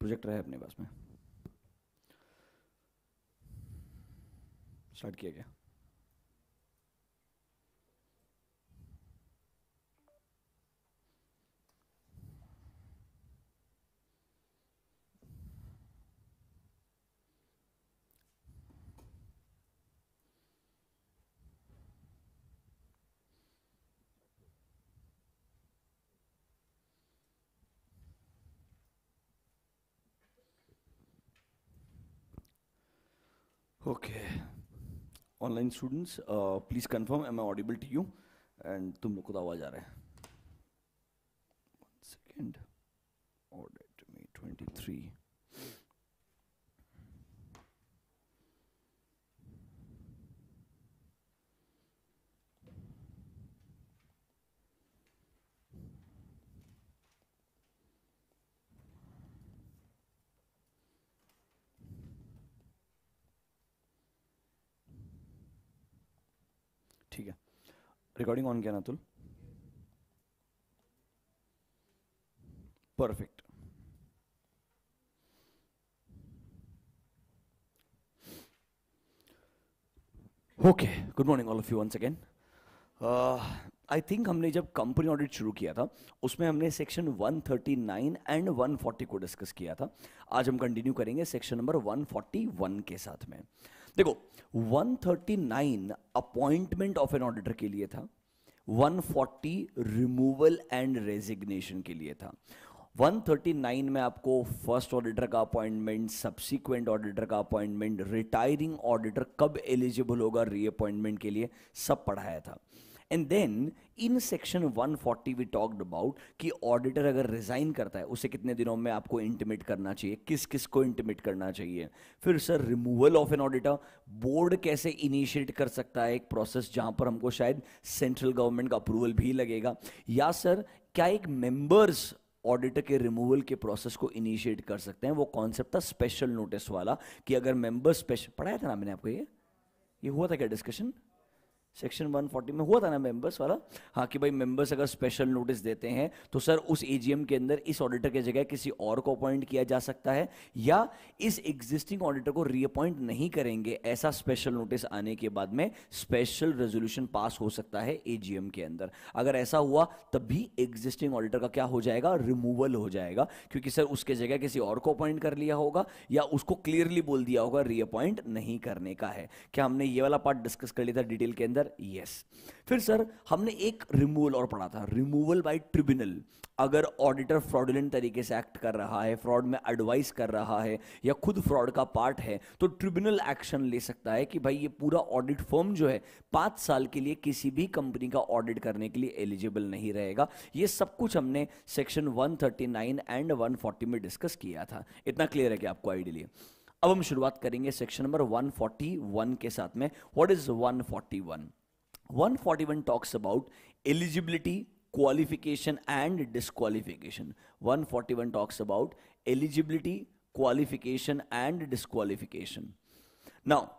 Projector है अपने पास में स्टार्ट किया गया okay online students please confirm am I audible to you and तुम लोग खुद तो आवाज आ रहे हैं सेकेंड ऑडिट ट्वेंटी थ्री ठीक है रिकॉर्डिंग ऑन किया ना तुल perfect okay good morning all of you once again I think हमने जब कंपनी ऑडिट शुरू किया था उसमें हमने सेक्शन 139 एंड 140 को डिस्कस किया था आज हम कंटिन्यू करेंगे सेक्शन नंबर 141 के साथ में uh, देखो 139 अपॉइंटमेंट ऑफ एन ऑडिटर के लिए था 140 रिमूवल एंड रेजिग्नेशन के लिए था 139 में आपको फर्स्ट ऑडिटर का अपॉइंटमेंट सब्सिक्वेंट ऑडिटर का अपॉइंटमेंट रिटायरिंग ऑडिटर कब एलिजिबल होगा रीअपॉइंटमेंट के लिए सब पढ़ाया था and then in section 140 we talked about कि ऑडिटर अगर रिजाइन करता है उसे कितने दिनों में आपको इंटीमेट करना चाहिए किस किस को इंटीमेट करना चाहिए फिर sir removal of an auditor board कैसे इनिशिएट कर सकता है एक प्रोसेस जहां पर हमको शायद सेंट्रल गवर्नमेंट का अप्रूवल भी लगेगा या सर क्या एक मेंबर्स ऑडिटर के रिमूवल के प्रोसेस को इनिशिएट कर सकते हैं वो कॉन्सेप्ट था स्पेशल नोटिस वाला कि अगर मेंबर स्पेशल पढ़ाया था ना मैंने आपको ये ये हुआ था क्या डिस्कशन सेक्शन 140 में हुआ था ना मेंबर्स वाला हाँ कि भाई मेंबर्स अगर स्पेशल नोटिस देते हैं तो सर उस एजीएम के अंदर इस ऑडिटर की जगह किसी और को अपॉइंट किया जा सकता है या इस एग्जिस्टिंग ऑडिटर को रीअपॉइंट नहीं करेंगे ऐसा स्पेशल नोटिस आने के बाद में स्पेशल रेजोल्यूशन पास हो सकता है एजीएम के अंदर अगर ऐसा हुआ तब भी एग्जिस्टिंग ऑडिटर का क्या हो जाएगा रिमूवल हो जाएगा क्योंकि सर उसके जगह किसी और को अपॉइंट कर लिया होगा या उसको क्लियरली बोल दिया होगा रीअपॉइंट नहीं करने का है क्या हमने ये वाला पार्ट डिस्कस कर लिया था डिटेल के अंदर यस फिर सर हमने एक रिमूवल और पढ़ा था रिमूवल बाय ट्रिब्यूनल अगर ऑडिटर फ्रॉडुलेंट तरीके से एक्ट कर रहा है फ्रॉड में एडवाइस कर रहा है या खुद फ्रॉड का पार्ट है तो ट्रिब्यूनल एक्शन ले सकता है कि भाई ये पूरा ऑडिट फर्म जो है पांच साल के लिए किसी भी कंपनी का ऑडिट करने के लिए एलिजिबल नहीं रहेगा ये सब कुछ हमने सेक्शन 139 एंड 140 में डिस्कस किया था इतना क्लियर है कि आपको आइडियली अब हम शुरुआत करेंगे सेक्शन नंबर 141 के साथ में what is 141 141 talks about eligibility, qualification and disqualification. 141 talks about eligibility, qualification and disqualification. Now,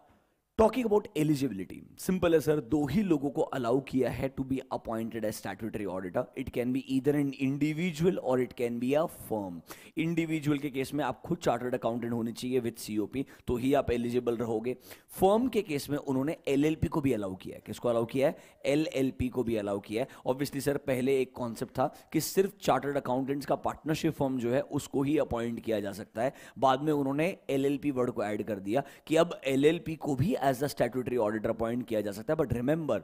talking about eligibility simple है सर दो ही लोगों को अलाउ किया है to be appointed as statutory auditor it can be either an individual और it can be a firm individual के case में आप खुद चार्टर्ड अकाउंटेंट होने चाहिए विद सीओपी तो ही आप एलिजिबल रहोगे फर्म के केस में उन्होंने एलएलपी को भी अलाउ किया है किसको अलाउ किया है एलएलपी को भी अलाउ किया है ऑब्वियसली सर पहले एक कॉन्सेप्ट था कि सिर्फ चार्टर्ड अकाउंटेंट्स का पार्टनरशिप फर्म जो है उसको ही अपॉइंट किया जा सकता है बाद में उन्होंने एलएलपी वर्ड को ऐड कर दिया कि अब एलएलपी को भी as the statutory auditor appoint किया जा सकता है बट रिमेंबर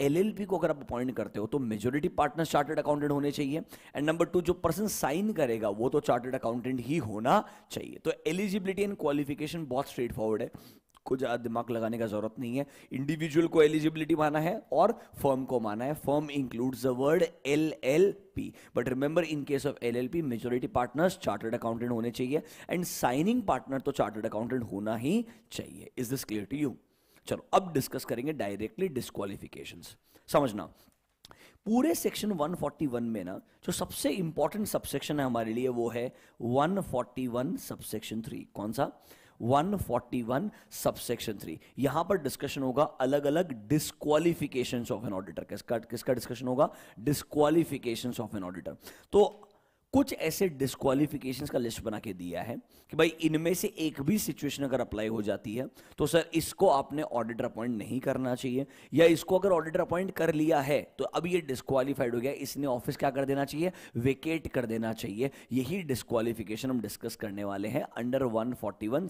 एलएलपी को अगर आप अपॉइंट करते हो तो मेजोरिटी पार्टनर चार्टर्ड अकाउंटेंट होने चाहिए एंड नंबर टू जो पर्सन साइन करेगा वो तो चार्टर्ड अकाउंटेंट ही होना चाहिए तो एलिजिबिलिटी एंड क्वालिफिकेशन बहुत स्ट्रेट फॉरवर्ड है को ज़्यादा दिमाग लगाने का ज़रूरत नहीं है इंडिविजुअल को एलिजिबिलिटी माना है और फर्म को माना है firm includes the word L L P but remember in case of L L P majority partners chartered accountant होने चाहिए एंड साइनिंग पार्टनर तो चार्टर्ड अकाउंटेंट होना ही चाहिए is this clear to you चलो अब डिस्कस करेंगे डायरेक्टली डिस्कालिफिकेशन समझना पूरे सेक्शन 141 में ना जो सबसे इंपॉर्टेंट सबसेक्शन है हमारे लिए वो है 141 सबसेक्शन 3 कौन सा 141 सबसेक्शन 3 यहां पर डिस्कशन होगा अलग अलग डिस्कालिफिकेशन ऑफ एन ऑडिटर किसका किसका डिस्कशन होगा डिस्कालिफिकेशन ऑफ एन ऑडिटर तो कुछ ऐसे डिस्कालिफिकेशन का लिस्ट बना के दिया है कि भाई इनमें से एक भी सिचुएशन अगर अप्लाई हो जाती है तो सर इसको आपने ऑडिटर अपॉइंट नहीं करना चाहिए या इसको अगर ऑडिटर अपॉइंट कर लिया है तो अब ये डिस्कालीफाइड हो गया इसने ऑफिस क्या कर देना चाहिए वेकेट कर देना चाहिए यही डिस्कालिफिकेशन हम डिस्कस करने वाले हैं अंडर वन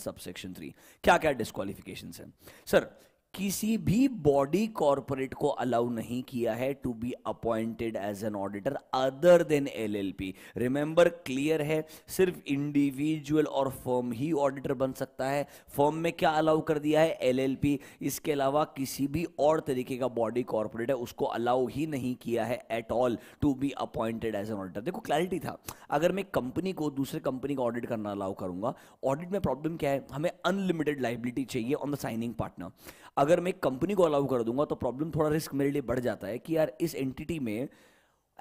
सबसेक्शन थ्री क्या क्या डिस्कालिफिकेशन है सर किसी भी बॉडी कॉरपोरेट को अलाउ नहीं किया है to be appointed as an auditor other than LLP remember clear है सिर्फ इंडिविजुअल और फर्म ही ऑडिटर बन सकता है फर्म में क्या अलाउ कर दिया है एलएलपी इसके अलावा किसी भी और तरीके का बॉडी कॉरपोरेट है उसको अलाउ ही नहीं किया है at all to be appointed as an auditor देखो क्लैरिटी था अगर मैं कंपनी को दूसरे कंपनी का ऑडिट करना अलाउ करूंगा ऑडिट में प्रॉब्लम क्या है हमें अनलिमिटेड लाइबिलिटी चाहिए ऑन द साइनिंग पार्टनर अगर मैं कंपनी को अलाउ कर दूंगा तो प्रॉब्लम थोड़ा रिस्क मेरे लिए बढ़ जाता है कि यार इस एंटिटी में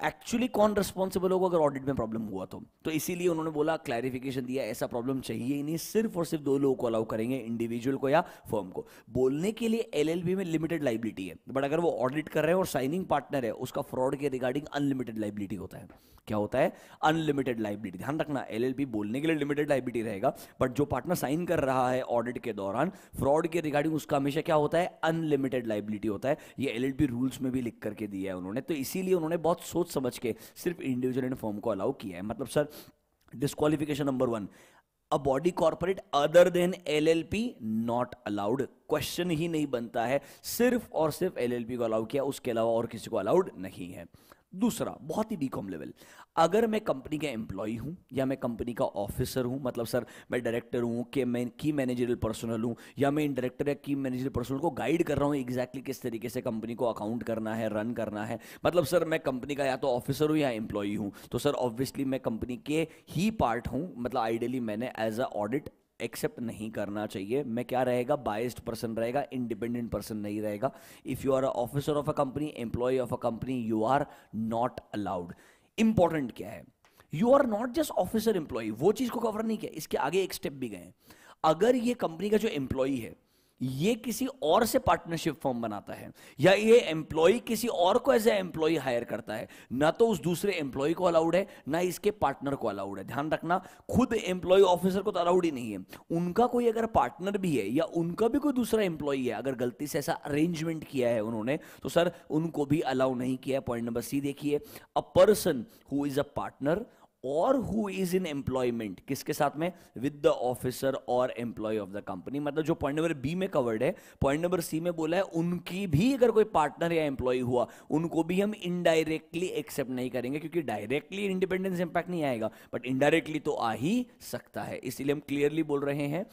एक्चुअली कौन रिस्पॉन्सिबल होगा अगर ऑडिट में प्रॉब्लम हुआ तो तो इसीलिए उन्होंने बोला क्लैरिफिकेशन दिया ऐसा प्रॉब्लम चाहिए नहीं सिर्फ और सिर्फ दो लोगों को अलाउ करेंगे इंडिविजुअल को या फर्म को बोलने के लिए एलएलबी में लिमिटेड लाइबिलिटी है बट अगर वो ऑडिट कर रहे हैं और साइनिंग पार्टनर है उसका फ्रॉड के रिगार्डिंग अनलिमिटेड लाइबिलिटी होता है क्या होता है अनलिमिटेड लाइबिलिटी ध्यान रखना एलएलबी बोलने के लिए लिमिटेड लाइबिलिटी रहेगा बट जो पार्टनर साइन कर रहा है ऑडिट के दौरान फ्रॉड के रिगार्डिंग उसका हमेशा क्या होता है अनलिमिटेड लाइबिलिटी होता है ये एलएलबी रूल्स में भी लिख करके दिया है उन्होंने तो इसीलिए उन्होंने बहुत सोच सोच समझ के सिर्फ इंडिविजुअल एंड फॉर्म को अलाउ किया है मतलब sir disqualification number one a body corporate other than L L P not allowed question ही नहीं बनता है सिर्फ और सिर्फ एल पी को अलाउ किया उसके अलावा और किसी को अलाउड नहीं है दूसरा बहुत ही डीकॉम लेवल अगर मैं कंपनी का एम्प्लॉई हूँ या मैं कंपनी का ऑफिसर हूँ मतलब सर मैं डायरेक्टर हूँ कि मैं की मैनेजरल पर्सनल हूँ या मैं इन डायरेक्टर या की मैनेजरल पर्सनल को गाइड कर रहा हूँ एग्जैक्टली किस तरीके से कंपनी को अकाउंट करना है रन करना है मतलब सर मैं कंपनी का या तो ऑफिसर हूँ या एम्प्लॉई हूँ तो सर ऑब्वियसली मैं कंपनी के ही पार्ट हूँ मतलब आइडियली मैंने एज अ ऑडिट एक्सेप्ट नहीं करना चाहिए मैं क्या रहेगा बाइस्ड पर्सन रहेगा इंडिपेंडेंट पर्सन नहीं रहेगा if you are a officer of a company employee of a company you are not allowed important क्या है you are not just officer employee वो चीज को कवर नहीं किया इसके आगे एक स्टेप भी गए अगर ये कंपनी का जो एम्प्लॉय है ये किसी और से पार्टनरशिप फॉर्म बनाता है या ये एम्प्लॉय किसी और को एज ए एम्प्लॉय हायर करता है ना तो उस दूसरे एम्प्लॉय को अलाउड है ना इसके पार्टनर को अलाउड है ध्यान रखना खुद एम्प्लॉय ऑफिसर को तो अलाउड ही नहीं है उनका कोई अगर पार्टनर भी है या उनका भी कोई दूसरा एम्प्लॉय है अगर गलती से ऐसा अरेंजमेंट किया है उन्होंने तो सर उनको भी अलाउ नहीं किया पॉइंट नंबर सी देखिए a person who is a partner और हु इज इन एम्प्लॉयमेंट किसके साथ में विद द ऑफिसर और एम्प्लॉय ऑफ द कंपनी मतलब जो पॉइंट नंबर बी में कवर्ड है पॉइंट नंबर सी में बोला है उनकी भी अगर कोई पार्टनर या एम्प्लॉय हुआ उनको भी हम इनडायरेक्टली एक्सेप्ट नहीं करेंगे क्योंकि डायरेक्टली इंडिपेंडेंस इंपैक्ट नहीं आएगा बट इनडायरेक्टली तो आ ही सकता है इसलिए हम क्लियरली बोल रहे हैं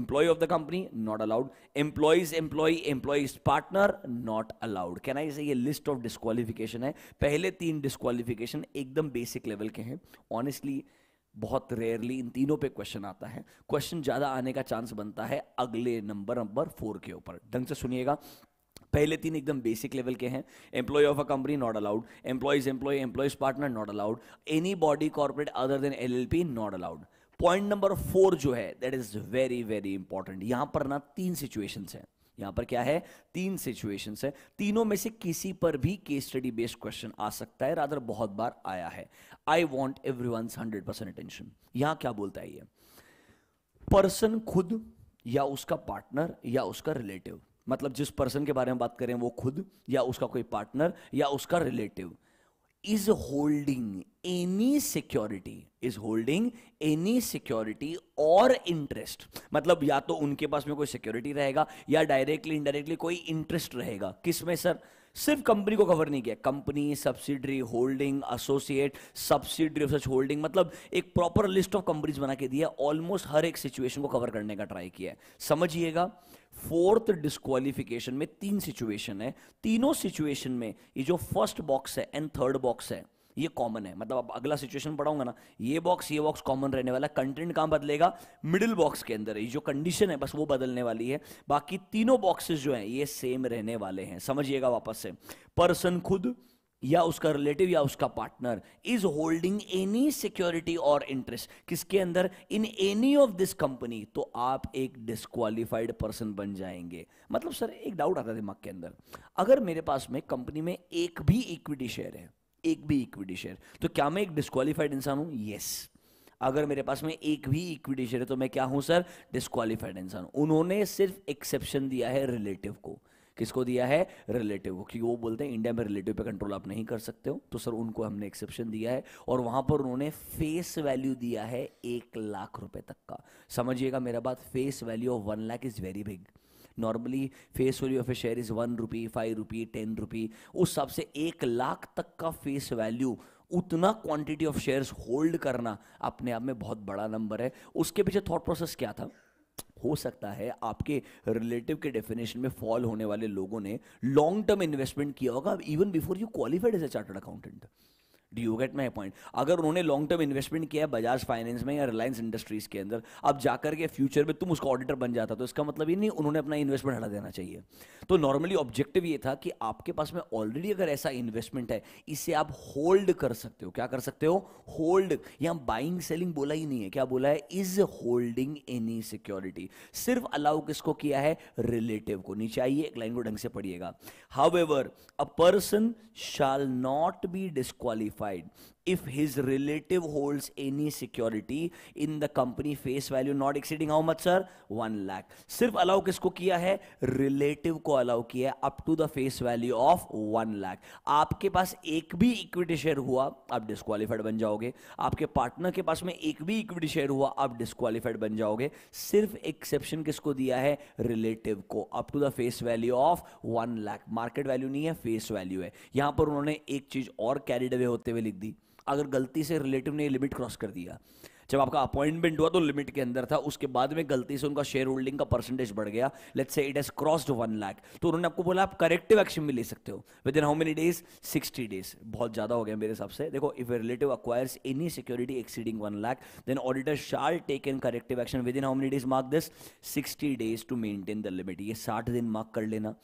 employee of the company not allowed employees employee employees partner not allowed can I say ये लिस्ट ऑफ डिस्कालिफिकेशन है पहले तीन डिस्कालिफिकेशन एकदम बेसिक लेवल के हैं ऑनेस्टली बहुत रेयरली इन तीनों पे क्वेश्चन आता है क्वेश्चन ज़्यादा आने का चांस बनता है अगले नंबर नंबर फोर के ऊपर ढंग से सुनिएगा पहले तीन एकदम बेसिक लेवल के हैं employee of a company not allowed employees employee employees partner not allowed any body corporate other than LLP not allowed point number four जो है that is very very important यहां पर ना तीन सिचुएशन है यहां पर क्या है तीन सिचुएशन है तीनों में से किसी पर भी केस स्टडी बेस्ड क्वेश्चन आ सकता है रादर बहुत बार आया है I want everyone hundred percent attention यहां क्या बोलता है ये पर्सन खुद या उसका पार्टनर या उसका रिलेटिव मतलब जिस पर्सन के बारे में बात करें वो खुद या उसका कोई पार्टनर या उसका relative is holding any security is holding any security और इंटरेस्ट मतलब या तो उनके पास में कोई सिक्योरिटी रहेगा या डायरेक्टली इनडायरेक्टली कोई इंटरेस्ट रहेगा किस में सर सिर्फ कंपनी को कवर नहीं किया company subsidiary holding associate subsidiary of such holding मतलब एक प्रॉपर लिस्ट ऑफ कंपनीज बना के दिया ऑलमोस्ट हर एक सिचुएशन को कवर करने का ट्राई किया है समझिएगा फोर्थ डिस्कालिफिकेशन में तीन सिचुएशन है तीनों सिचुएशन में ये जो फर्स्ट बॉक्स है एंड थर्ड बॉक्स है ये कॉमन है मतलब अब अगला सिचुएशन पढ़ाऊंगा ना ये बॉक्स ये बॉक्स कॉमन रहने वाला कंटेंट कहां बदलेगा मिडिल बॉक्स के अंदर जो कंडीशन है बस वो बदलने वाली है बाकी तीनों बॉक्सेस जो हैं ये सेम रहने वाले हैं समझिएगा वापस से पर्सन खुद या उसका रिलेटिव या उसका partner is holding any security और इंटरेस्ट किसके अंदर in any of this company तो आप एक डिस्कालीफाइड पर्सन बन जाएंगे मतलब सर एक डाउट आता है दिमाग के अंदर अगर मेरे पास में कंपनी में एक भी इक्विटी शेयर है एक भी इक्विटी शेयर तो क्या मैं एक डिस्कालीफाइड इंसान हूँ यस yes. अगर मेरे पास में एक भी इक्विटी शेयर है तो मैं क्या हूँ सर डिस्कालीफाइड इंसान उन्होंने सिर्फ एक्सेप्शन दिया है रिलेटिव को किसको दिया है रिलेटिव को क्योंकि वो बोलते हैं इंडिया में रिलेटिव पे कंट्रोल आप नहीं कर सकते हो तो सर उनको हमने एक्सेप्शन दिया है और वहां पर उन्होंने फेस वैल्यू दिया है एक लाख रुपए तक का समझिएगा मेरा बात face value of one lakh is very big normally face value of a share is one rupee five rupee ten rupee उस हिसाब से एक लाख तक का फेस वैल्यू उतना क्वांटिटी ऑफ शेयर्स होल्ड करना अपने आप में बहुत बड़ा नंबर है उसके पीछे थॉट प्रोसेस क्या था हो सकता है आपके रिलेटिव के डेफिनेशन में फॉल होने वाले लोगों ने लॉन्ग टर्म इन्वेस्टमेंट किया होगा even before you qualified as a chartered accountant do you get my point अगर उन्होंने लॉन्ग टर्म इन्वेस्टमेंट किया है बजाज फाइनेंस में या रिलायंस इंडस्ट्रीज के अंदर अब जाकर के फ्यूचर में तुम उसका ऑडिटर बन जाता तो इसका मतलब ये नहीं उन्होंने अपना इन्वेस्टमेंट हटा देना चाहिए तो नॉर्मली ऑब्जेक्टिव ये था कि आपके पास में ऑलरेडी अगर ऐसा इन्वेस्टमेंट है इसे आप होल्ड कर सकते हो क्या कर सकते हो होल्ड या बाइंग सेलिंग बोला ही नहीं है क्या बोला है इज होल्डिंग एनी सिक्योरिटी सिर्फ अलाउ किसको किया है रिलेटिव को नीचे आइए एक लाइन को ढंग से पढ़िएगा however a person shall not be disqualified qualified if his relative holds any security in the company face value not exceeding how much sir 1 lakh सिर्फ अलाउ किसको किया है रिलेटिव को अलाउ किया है up to the face value of 1 lakh आपके पास एक भी इक्विटी शेयर हुआ आप डिस्कालीफाइड बन जाओगे आपके पार्टनर के पास में एक भी इक्विटी शेयर हुआ आप डिस्कालीफाइड बन जाओगे सिर्फ एक्सेप्शन किसको दिया है रिलेटिव को up to the face value of 1 lakh market value नहीं है फेस वैल्यू है यहां पर उन्होंने एक चीज और कैरिड अवे होते हुए लिख दी अगर गलती से रिलेटिव ने लिमिट क्रॉस कर दिया जब आपका अपॉइंटमेंट हुआ तो लिमिट के अंदर था उसके बाद में गलती से उनका शेयर होल्डिंग का परसेंटेज बढ़ गया let's say it has crossed one lakh तो उन्होंने आपको बोला आप करेक्टिव एक्शन भी ले सकते हो within how many days sixty days बहुत ज्यादा हो गया मेरे हिसाब से देखो if relative acquires any security exceeding one lakh then auditor shall take in corrective action within how many days mark this sixty days to maintain the limit ये साठ दिन मार्क कर लेना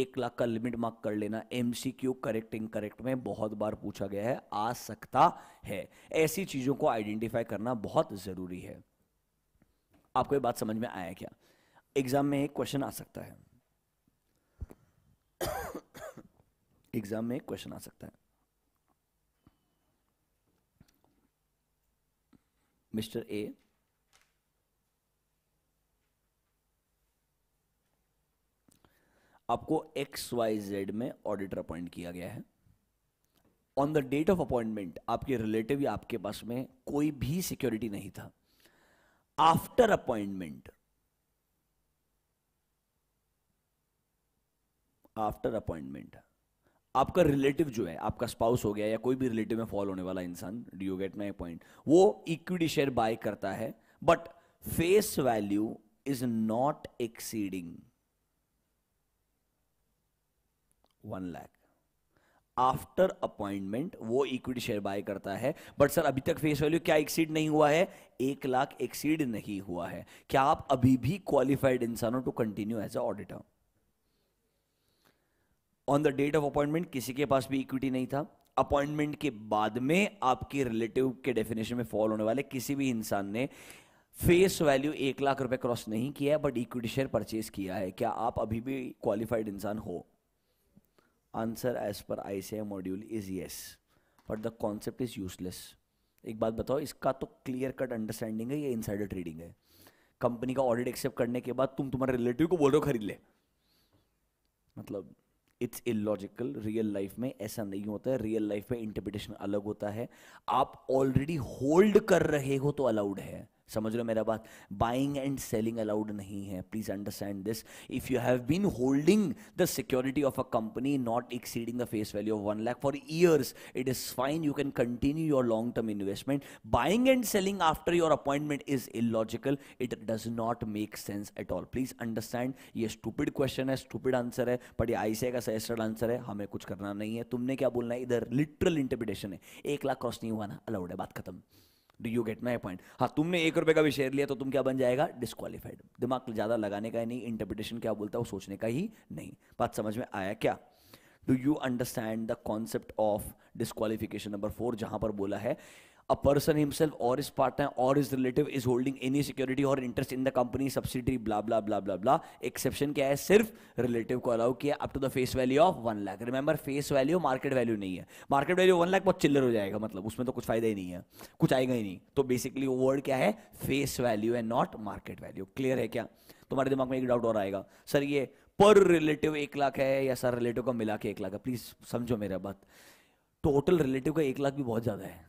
एक लाख का लिमिट मार्क कर लेना एम इन करेक्ट में बहुत बार पूछा गया है आ सकता है ऐसी चीज़ों को आइडेंटिफाई करना बहुत ज़रूरी है आपको ये बात समझ में आया क्या एग्ज़ाम में एक क्वेश्चन आ सकता है एग्ज़ाम में एक क्वेश्चन आ सकता है मिस्टर ए आपको एक्स वाई जेड में ऑडिटर अपॉइंट किया गया है on the date of appointment आपके रिलेटिव या आपके पास में कोई भी सिक्योरिटी नहीं था आफ्टर अपॉइंटमेंट आफ्टर अपॉइंटमेंट आपका रिलेटिव जो है आपका स्पाउस हो गया या कोई भी रिलेटिव में फॉल होने वाला इंसान do you get my point वो इक्विटी शेयर बाय करता है but face value is not exceeding one lakh after appointment वो इक्विटी शेयर बाय करता है बट सर अभी तक फेस वैल्यू क्या एक्सीड नहीं हुआ है एक लाख एक्सीड नहीं हुआ है क्या आप अभी भी क्वालिफाइड इंसान हो to continue as a auditor on the date of appointment किसी के पास भी इक्विटी नहीं था अपॉइंटमेंट के बाद में आपके रिलेटिव के डेफिनेशन में फॉल होने वाले किसी भी इंसान ने फेस वैल्यू एक लाख रुपए क्रॉस नहीं किया है बट इक्विटी शेयर परचेज किया है क्या आप अभी भी क्वालिफाइड इंसान हो answer as per I C module is yes but the concept is useless एक बात बताओ इसका तो क्लियर कट अंडरस्टैंडिंग है ये इनसाइडर ट्रेडिंग है कंपनी का ऑडिट एक्सेप्ट करने के बाद तुम तुम्हारे रिलेटिव को बोल रहे हो खरीद ले मतलब इट्स इलॉजिकल रियल लाइफ में ऐसा नहीं होता है रियल लाइफ में इंटरप्रिटेशन अलग होता है आप ऑलरेडी होल्ड कर रहे हो तो अलाउड है समझ लो मेरा बात बाइंग एंड सेलिंग अलाउड नहीं है please understand this if you have been holding the security of a company not exceeding the face value of one lakh for years it is fine you can continue your long term investment buying and selling after your appointment is illogical it does not make sense at all please understand ये stupid question है stupid answer है but ये ICI का suggested answer है हमें कुछ करना नहीं है तुमने क्या बोलना है इधर लिटरल इंटरप्रिटेशन है एक लाख क्रॉस नहीं हुआ ना अलाउड है बात खत्म do you get my point हाँ तुमने एक रुपए का भी शेयर लिया तो तुम क्या बन जाएगा डिस्कालीफाइड दिमाग ज़्यादा लगाने का ही नहीं इंटरप्रिटेशन क्या बोलता है वो सोचने का ही नहीं बात समझ में आया क्या do you understand the concept of disqualification number four जहां पर बोला है a person himself or his partner or his relative is holding any security or interest in the company subsidiary blah blah blah blah blah exception क्या है सिर्फ relative को allow किया up to the face value of one lakh remember face value market value नहीं है market value one lakh बहुत चिल्लर हो जाएगा मतलब उसमें तो कुछ फायदा ही नहीं है कुछ आएगा ही नहीं तो बेसिकली वो वर्ड क्या है face value and not market value clear है क्या तुम्हारे दिमाग में एक डाउट और आएगा सर ये पर रिलेटिव एक लाख है या सर रिलेटिव का मिला के एक लाख है प्लीज समझो मेरा बात टोटल रिलेटिव का एक लाख भी बहुत ज्यादा है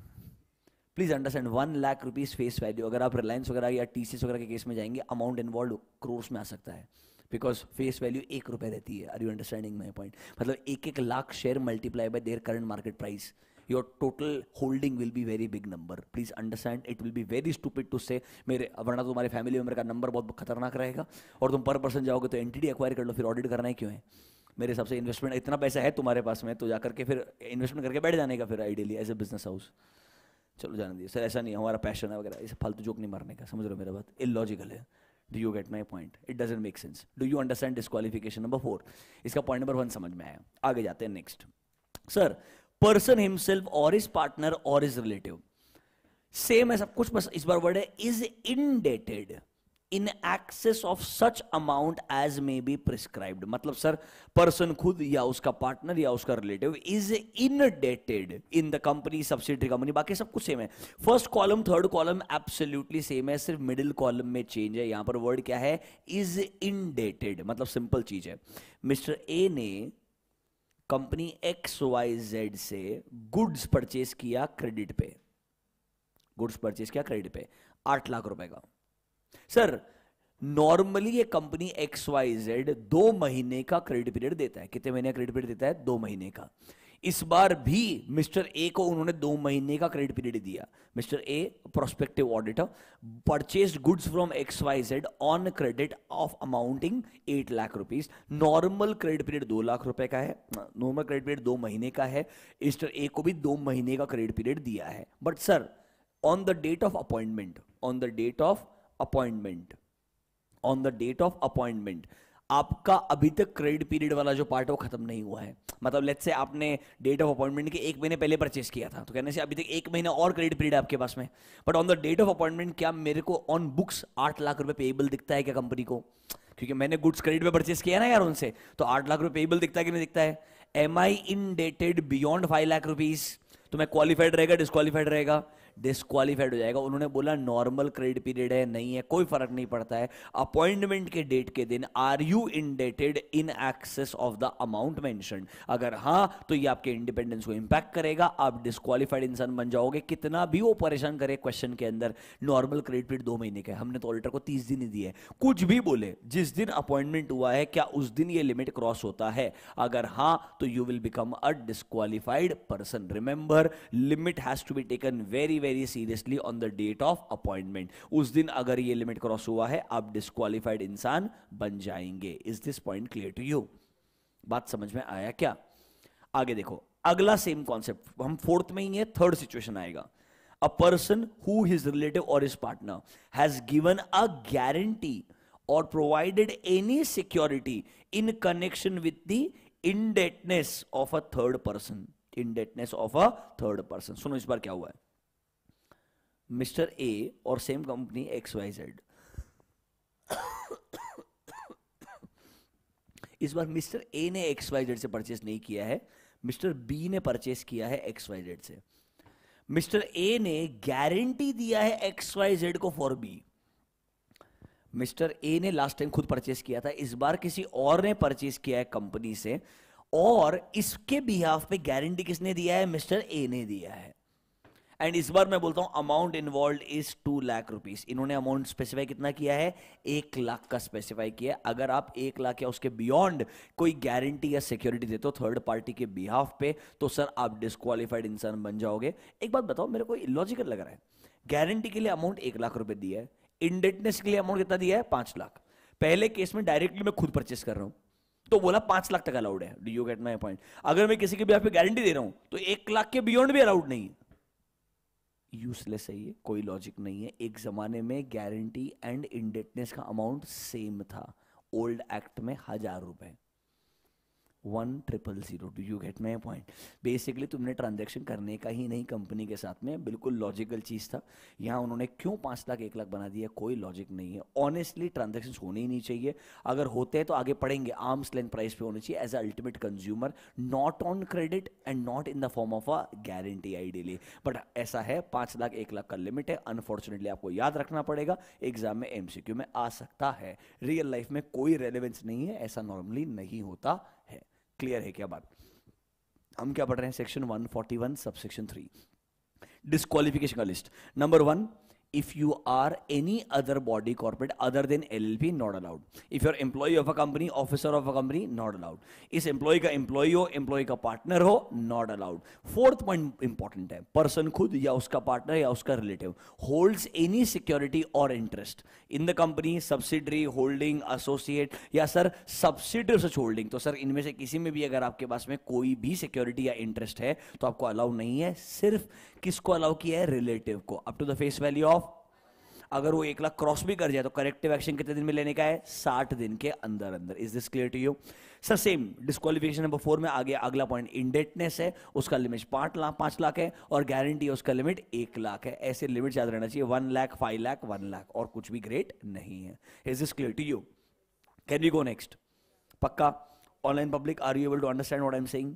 please understand one lakh rupees face value अगर आप रिलायंस वगैरह या टी वगैरह के केस में जाएंगे अमाउंट इन्वॉल्व क्रोर्स में आ सकता है बिकॉज फेस वैल्यू एक रुपए रहती है are you understanding my point मतलब एक एक lakh share multiply by their current market price your total holding will be very big number please understand it will be very stupid to say मेरे वरना तो तुम्हारे फैमिली मेंबर का number बहुत खतरनाक रहेगा और तुम पर पर्सन जाओगे तो एंटिटी एक्वायर कर लो फिर ऑडिट करना है क्यों है मेरे हिसाब से इन्वेस्टमेंट इतना पैसा है तुम्हारे पास में तो जाकर के फिर इन्वेस्टमेंट करके बैठ जाने का फिर ideally as a business house चलो जाने दिए सर ऐसा नहीं हमारा पैशन है वगैरह इसे फालतू जोक नहीं मारने का समझ रहे हो मेरा बात इलॉजिकल है do you get my point it doesn't make sense do you understand disqualification number four इसका पॉइंट नंबर वन समझ में आया आगे जाते हैं नेक्स्ट सर पर्सन हिमसेल्फ और इज पार्टनर और इज रिलेटिव सेम है सब कुछ बस इस बार वर्ड है is indebted in excess of such amount as may be prescribed मतलब सर पर्सन खुद या उसका पार्टनर या उसका relative is indebted in the company subsidiary company बाकी सब कुछ सेम है first column third column absolutely same है सिर्फ मिडिल कॉलम में चेंज है यहां पर वर्ड क्या है इज इन डेटेड मतलब सिंपल चीज है मिस्टर ए ने कंपनी एक्स वाई जेड से गुड्स परचेस किया क्रेडिट पे गुड्स परचेस किया क्रेडिट पे आठ लाख रुपए का सर नॉर्मली ये कंपनी एक्स वाई जेड दो महीने का क्रेडिट पीरियड देता है कितने महीने का क्रेडिट पीरियड देता है दो महीने का इस बार भी मिस्टर ए को उन्होंने दो महीने का क्रेडिट पीरियड दिया mister A prospective auditor purchase goods from X Y Z on credit of amounting eight lakh rupees normal credit period दो लाख रुपए का है नॉर्मल क्रेडिट पीरियड दो महीने का है मिस्टर ए को भी दो महीने का क्रेडिट पीरियड दिया है but sir on the date of appointment on the date of appointment on the date of appointment आपका अभी तक क्रेडिट पीरियड वाला जो पार्ट है वो खत्म नहीं हुआ है मतलब लेट्स से आपने डेट ऑफ अपॉइंटमेंट के एक महीने पहले परचेस किया था तो कहने से अभी तक एक महीना और क्रेडिट पीरियड आपके पास में but on the date of appointment क्या मेरे को ऑन बुक्स आठ लाख रुपए पेएबल दिखता है क्या कंपनी को क्योंकि मैंने गुड्स क्रेडिट पे परचेस किया ना यार उनसे तो आठ लाख रुपए पेएबल दिखता है कि नहीं दिखता है am I indebted beyond five lakh rupees तो मैं क्वालिफाइड रहेगा डिस्कालीफाइड रहेगा डिस्कालीफाइड हो जाएगा उन्होंने बोला नॉर्मल क्रेडिट पीरियड है नहीं है कोई फर्क नहीं पड़ता है अपॉइंटमेंट के डेट के दिन are you indebted in excess of the amount mention अगर हाँ तो ये आपके इंडिपेंडेंस को इंपैक्ट करेगा आप डिस्कालीफाइड इंसान बन जाओगे कितना भी वो परेशान करे क्वेश्चन के अंदर नॉर्मल क्रेडिट पीरियड दो महीने का हमने तो ऑल्टर को तीस दिन ही दिए कुछ भी बोले जिस दिन अपॉइंटमेंट हुआ है क्या उस दिन ये लिमिट क्रॉस होता है अगर हाँ तो you will become a disqualified person remember limit has to be taken very very very seriously on the date of appointment उस दिन अगर ये लिमिट क्रॉस हुआ है आप डिस्कालीफाइड इंसान बन जाएंगे is this point clear to you बात समझ में आया क्या आगे देखो अगला सेम कॉन्सेप्ट हम फोर्थ में ही है थर्ड सिचुएशन आएगा a person who his relative और his partner has given a guarantee और provided any security in connection with the indebtedness of a third person indebtedness of a third person सुनो इस बार क्या हुआ है मिस्टर ए और same company X Y Z इस बार मिस्टर ए ने एक्स वाई जेड से परचेस नहीं किया है मिस्टर बी ने परचेस किया है एक्स वाई जेड से मिस्टर ए ने गारंटी दिया है एक्स वाई जेड को फॉर बी मिस्टर ए ने लास्ट टाइम खुद परचेस किया था इस बार किसी और ने परचेस किया है कंपनी से और इसके बिहाफ पे गारंटी किसने दिया है मिस्टर ए ने दिया है एंड इस बार मैं बोलता हूं amount involve is two lakh rupees इन्होंने अमाउंट स्पेसिफाई कितना किया है एक लाख का स्पेसिफाई किया अगर आप एक लाख या उसके बियॉन्ड कोई गारंटी या सिक्योरिटी देते हो थर्ड पार्टी के बिहाफ पे तो सर आप डिस्कालीफाइड इंसान बन जाओगे एक बात बताओ मेरे को लॉजिकल लग रहा है गारंटी के लिए अमाउंट एक लाख रुपए दिया है इंडेटनेस के लिए अमाउंट कितना दिया है पांच लाख पहले केस में डायरेक्टली मैं खुद परचेस कर रहा हूं तो बोला पांच लाख तक अलाउड है do you get my point अगर मैं किसी के भी आप गारंटी दे रहा हूं तो एक लाख के बियॉन्ड भी अलाउड नहीं है यूजलेस है ये कोई लॉजिक नहीं है एक ज़माने में गारंटी एंड इंडेटनेस का अमाउंट सेम था ओल्ड एक्ट में हज़ार रुपये one triple zero do you get my point basically तुमने ट्रांजेक्शन करने का ही नहीं कंपनी के साथ में बिल्कुल लॉजिकल चीज़ था यहाँ उन्होंने क्यों पाँच लाख एक लाख बना दिया कोई लॉजिक नहीं है ऑनेस्टली ट्रांजेक्शन होने ही नहीं चाहिए अगर होते हैं तो आगे पढ़ेंगे आर्म्स लेंथ प्राइस पे होने चाहिए as a ultimate consumer not on credit and not in the form of a guarantee ली बट ऐसा है पाँच लाख एक लाख का लिमिट है अनफॉर्चुनेटली आपको याद रखना पड़ेगा एग्जाम में एमसीक्यू में आ सकता है रियल लाइफ में कोई रेलिवेंस नहीं है ऐसा नॉर्मली नहीं होता क्लियर है क्या बात हम क्या पढ़ रहे हैं section 141 one subsection three disqualification का list number one if you are any other body corporate other than LLP, not allowed. If you're employee of a company, officer of a company, not allowed. Is employee का employee हो, employee का partner हो, not allowed. Fourth point important है, person खुद या उसका partner या उसका relative holds any security or interest in the company, subsidiary, holding, associate या sir, subsidiary such holding. तो sir, इनमें से किसी में भी अगर आपके पास में कोई भी security या interest है, तो आपको allow नहीं है, सिर्फ किसको अलाउ किया है रिलेटिव को up to the face value of अगर वो एक लाख क्रॉस भी कर जाए तो करेक्टिव एक्शन कितने दिन में लेने का है साठ दिन के अंदर अंदर is this clear to you sir same disqualification number four में आगे अगला पॉइंट इंडेटनेस है उसका लिमिट पांच लाख पांच लाख है और गारंटी है उसका लिमिट एक लाख है ऐसे लिमिट याद रहना चाहिए one lakh five lakh one lakh और कुछ भी ग्रेट नहीं है is this clear to you can you go next पक्का online public are you able to understand what I am saying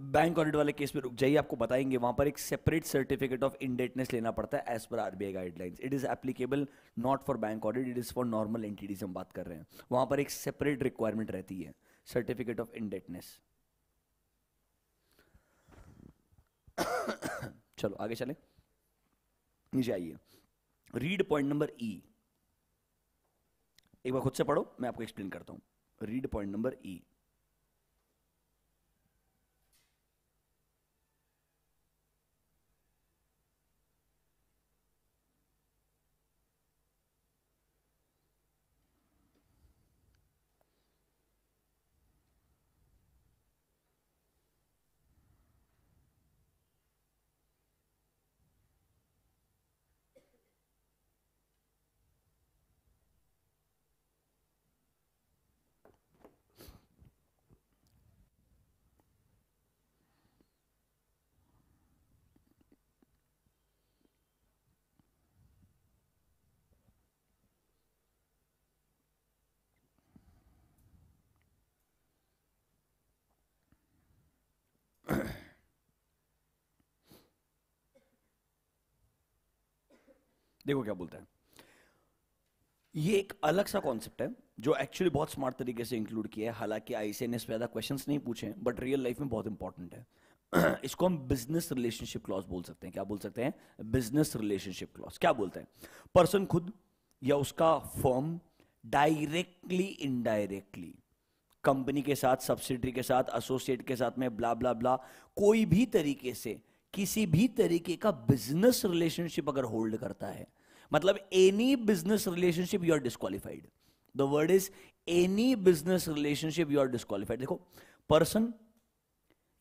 bank audit वाले केस में रुक जाइए आपको बताएंगे वहां पर एक सेपरेट सर्टिफिकेट ऑफ इंडेटनेस लेना पड़ता है as per RBI guidelines it is applicable not for bank audit it is for normal entities हम बात कर रहे हैं वहां पर एक सेपरेट रिक्वायरमेंट रहती है सर्टिफिकेट ऑफ इंडेटनेस चलो आगे चले नीचे आइए रीड पॉइंट नंबर ई एक बार खुद से पढ़ो मैं आपको एक्सप्लेन करता हूं रीड पॉइंट नंबर ई देखो क्या बोलता है ये एक अलग सा कॉन्सेप्ट है जो एक्चुअली बहुत स्मार्ट तरीके से इंक्लूड किया है हालांकि आईसीए ने इस ज्यादा क्वेश्चंस नहीं पूछे बट रियल लाइफ में बहुत इंपॉर्टेंट है इसको हम बिजनेस रिलेशनशिप क्लॉज बोल सकते हैं क्या बोल सकते हैं बिजनेस रिलेशनशिप क्लॉज क्या बोलते हैं पर्सन खुद या उसका फर्म डायरेक्टली इनडायरेक्टली कंपनी के साथ सब्सिडरी के साथ एसोसिएट के साथ में ब्ला ब्ला ब्ला कोई भी तरीके से किसी भी तरीके का बिजनेस रिलेशनशिप अगर होल्ड करता है मतलब any business relationship you are disqualified the word is any business relationship you are disqualified देखो पर्सन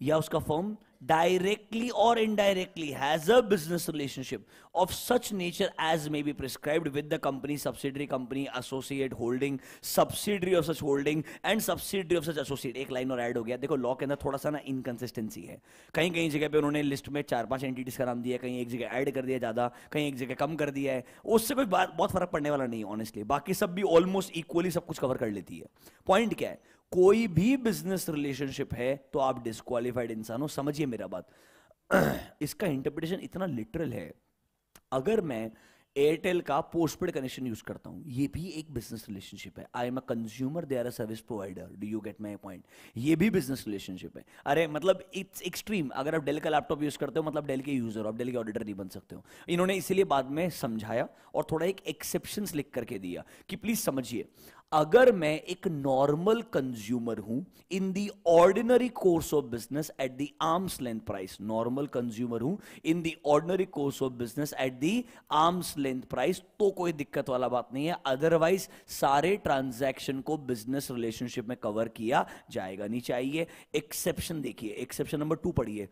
या उसका फर्म डायरेक्टली और indirectly has a business relationship of such nature as may be prescribed with the company subsidiary company associate holding subsidiary of such holding and subsidiary of such associate एक line और add हो गया देखो law के अंदर थोड़ा सा ना इनकन्सिस्टेंसी है कहीं कहीं जगह पे उन्होंने लिस्ट में चार पांच एंटिटीज का नाम दिया कहीं एक जगह एड कर दिया ज्यादा कहीं एक जगह कम कर दिया है उससे कोई बहुत फर्क पड़ने वाला नहीं ऑनेस्टली बाकी सब भी ऑलमोस्ट इक्वली सब कुछ कवर कर लेती है पॉइंट क्या है कोई भी बिजनेस रिलेशनशिप है तो आप डिस्कालीफाइड इंसान हो समझिए मेरा बात इसका इंटरप्रिटेशन इतना लिटरल है अगर मैं एयरटेल का पोस्टपेड कनेक्शन यूज करता हूं ये भी एक बिजनेस रिलेशनशिप है I am a consumer they are a service provider do you get my point ये भी बिजनेस रिलेशनशिप है अरे मतलब इट्स एक्सट्रीम अगर आप डेल का लैपटॉप यूज करते हो मतलब डेल के यूजर हो आप डेल के ऑडिटर नहीं बन सकते हो इन्होंने इसीलिए बाद में समझाया और थोड़ा एक एक्सेप्शन लिख करके दिया कि प्लीज समझिए अगर मैं एक नॉर्मल कंज्यूमर हूं in the ordinary course of business at the arm's length price normal consumer हूं in the ordinary course of business at the arm's length price तो कोई दिक्कत वाला बात नहीं है अदरवाइज सारे ट्रांजैक्शन को बिजनेस रिलेशनशिप में कवर किया जाएगा नहीं चाहिए एक्सेप्शन देखिए एक्सेप्शन नंबर टू पढ़िए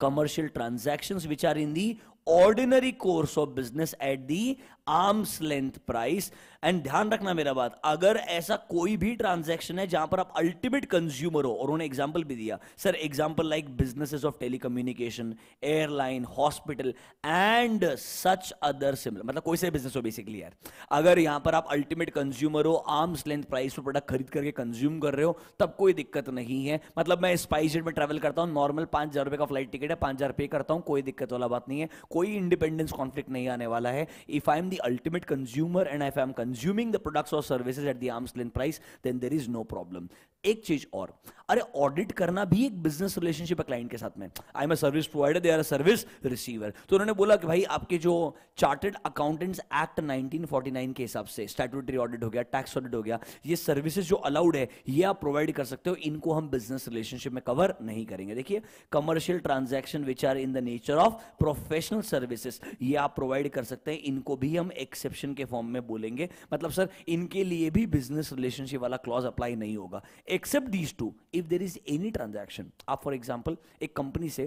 commercial transaction which are in the ordinary course of business at the arm's length price and ध्यान रखना मेरा बात अगर ऐसा कोई भी ट्रांजेक्शन है जहां पर आप अल्टीमेट कंज्यूमर हो और उन्होंने एग्जाम्पल भी दिया sir example like businesses of telecommunication airline hospital and such other similar मतलब कोई से बिजनेस हो बेसिकली यार अगर यहां पर आप अल्टीमेट कंज्यूमर हो आर्म्स लेंथ प्राइस पर प्रोडक्ट खरीद करके कंज्यूम कर रहे हो तब कोई दिक्कत नहीं है मतलब मैं स्पाइस जेट में ट्रेवल करता हूँ नॉर्मल पांच हजार रुपए का फ्लाइट टिकट है पांच हजार पे करता हूँ कोई दिक्कत वाला बात नहीं है कोई इंडिपेंडेंस कॉन्फ्लिक्ट नहीं आने वाला है if I am the ultimate consumer and I am consuming the products or services at the arm's length price, then there is no problem. एक चीज और अरे ऑडिट करना भी एक बिजनेस रिलेशनशिप है क्लाइंट के साथ में I am service provider they are a service receiver तो उन्होंने बोला कि भाई आपके जो चार्टेड अकाउंटेंट्स एक्ट 1949 के हिसाब से स्टैट्यूटरी ऑडिट हो गया टैक्स ऑडिट हो गया ये सर्विसेज जो अलाउड है ये आप प्रोवाइड कर सकते हो इनको हम बिजनेस रिलेशनशिप में कवर नहीं करेंगे देखिए commercial transaction which are in the nature of professional services ये आप प्रोवाइड कर सकते हैं इनको भी हम एक्सेप्शन के फॉर्म में बोलेंगे मतलब सर इनके लिए भी बिजनेस रिलेशनशिप वाला क्लॉज अप्लाई नहीं होगा except these two if there is any transaction आप फॉर एग्जाम्पल एक कंपनी से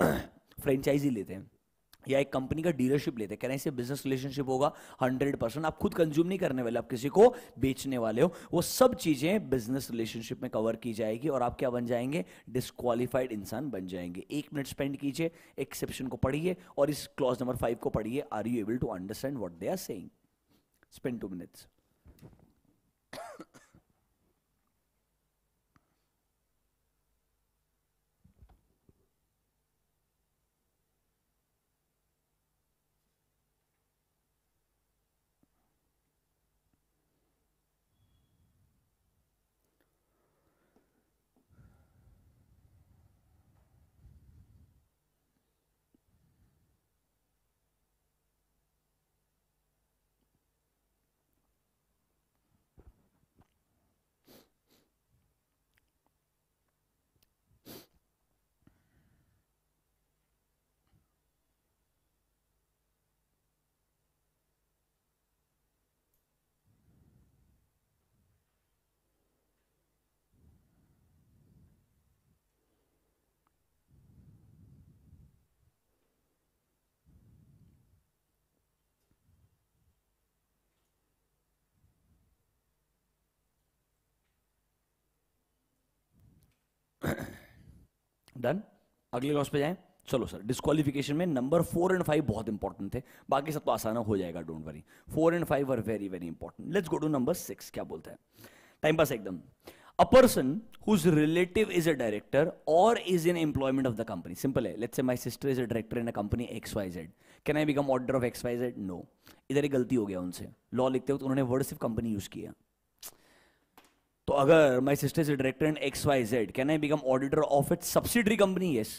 फ्रेंचाइजी लेते हैं या एक कंपनी का डीलरशिप लेते हैं कहना इसे बिजनेस रिलेशनशिप होगा हंड्रेड परसेंट आप खुद कंज्यूम नहीं करने वाले आप किसी को बेचने वाले हो वो सब चीजें बिजनेस रिलेशनशिप में कवर की जाएगी और आप क्या बन जाएंगे डिस्कालीफाइड इंसान बन जाएंगे एक मिनट स्पेंड कीजिए एक्सेप्शन को पढ़िए और इस क्लॉज नंबर फाइव को पढ़िए are you able to understand what they are saying spend two minutes done अगले क्रॉस पे जाएं चलो सर डिस्कालिफिकेशन में नंबर फोर एंड फाइव बहुत इंपॉर्टेंट थे बाकी सब तो आसाना हो जाएगा don't worry four and five are very very important let's go to number six क्या बोलता है टाइम पास एकदम a person whose relative is a director और is in employment of the company simple है let's say my sister is a director in a company X Y Z can I become auditor of X Y Z no इधर एक गलती हो गया उनसे law लिखते हुए उन्होंने वर्ड सिर्फ कंपनी यूज किया तो अगर my sister is director in X Y Z can I become auditor of it subsidiary company yes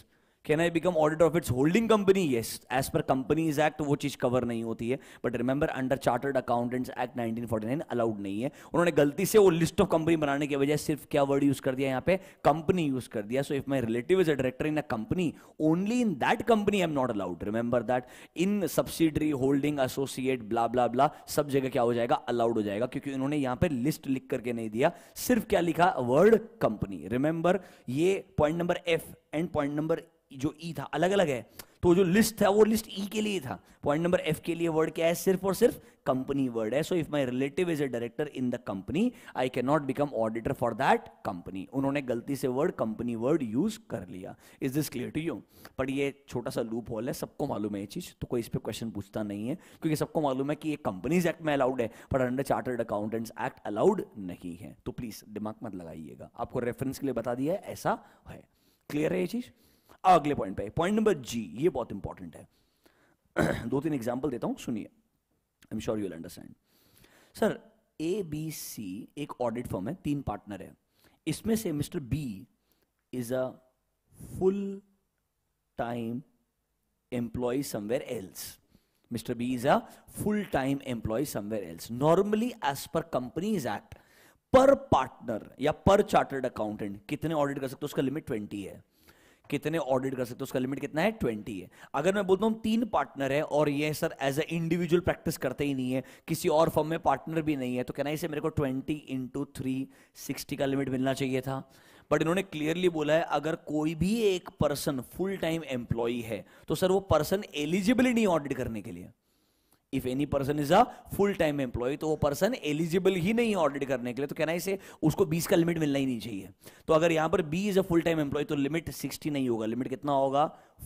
can I become auditor of its holding company yes as per companies act वो चीज़ cover नहीं होती है but remember under chartered accountants act nineteen forty nine allowed नहीं है उन्होंने गलती से वो लिस्ट ऑफ कंपनी बनाने की वजह सिर्फ क्या वर्ड यूज कर दिया यहाँ पे कंपनी यूज कर दिया so if my relative is a director in a company only in that company I am not allowed remember that in subsidiary holding associate blah blah blah सब जगह क्या हो जाएगा अलाउड हो जाएगा क्योंकि उन्होंने यहाँ पे लिस्ट लिख करके नहीं दिया सिर्फ क्या लिखा वर्ड कंपनी रिमेंबर ये point number F and point number जो ई e था अलग अलग है तो जो लिस्ट था वो लिस्ट ई e के लिए था पॉइंट नंबर एफ के लिए वर्ड क्या है सिर्फ और सिर्फ कंपनी वर्ड है so if my relative is a director in the company I can not become auditor for that company उन्होंने गलती से वर्ड कंपनी वर्ड यूज कर लिया is this clear to you but ये छोटा सा लूप हॉल है सबको मालूम है ये चीज तो कोई इस पर क्वेश्चन पूछता नहीं है क्योंकि सबको मालूम है कि ये कंपनीज एक्ट में अलाउड है पर under chartered accountants act allowed नहीं है तो प्लीज दिमाग मत लगाइएगा आपको रेफरेंस के लिए बता दिया है ऐसा है क्लियर है ये चीज़ अगले पॉइंट पे पॉइंट नंबर जी ये बहुत इंपॉर्टेंट है दो तीन एग्जाम्पल देता हूं सुनिए I am sure you'll understand sir A B C एक ऑडिट फर्म है तीन पार्टनर है इसमें से mister B is a full time employee somewhere else mister B is a full time employee somewhere else normally as per companies act per partner या per chartered accountant कितने audit कर सकते हो उसका लिमिट ट्वेंटी है कितने audit कर सकते हो उसका लिमिट कितना है ट्वेंटी है अगर मैं बोलता हूँ तीन पार्टनर है और ये sir as a individual practice करते ही नहीं है किसी और फॉर्म में पार्टनर भी नहीं है तो कहना इसे मेरे को ट्वेंटी इंटू थ्री सिक्सटी का लिमिट मिलना चाहिए था बट इन्होंने क्लियरली बोला है अगर कोई भी एक पर्सन फुल टाइम एम्प्लॉय है तो सर वो पर्सन एलिजिबल ही नहीं ऑडिट करने के लिए if any person is a full time employee तो वो पर्सन एलिजिबल ही नहीं है ऑडिट करने के लिए तो कहना इसे उसको बीस का लिमिट मिलना ही नहीं चाहिए तो अगर यहां पर B is a full time employee तो लिमिट सिक्सटी नहीं होगा लिमिट कितना होगा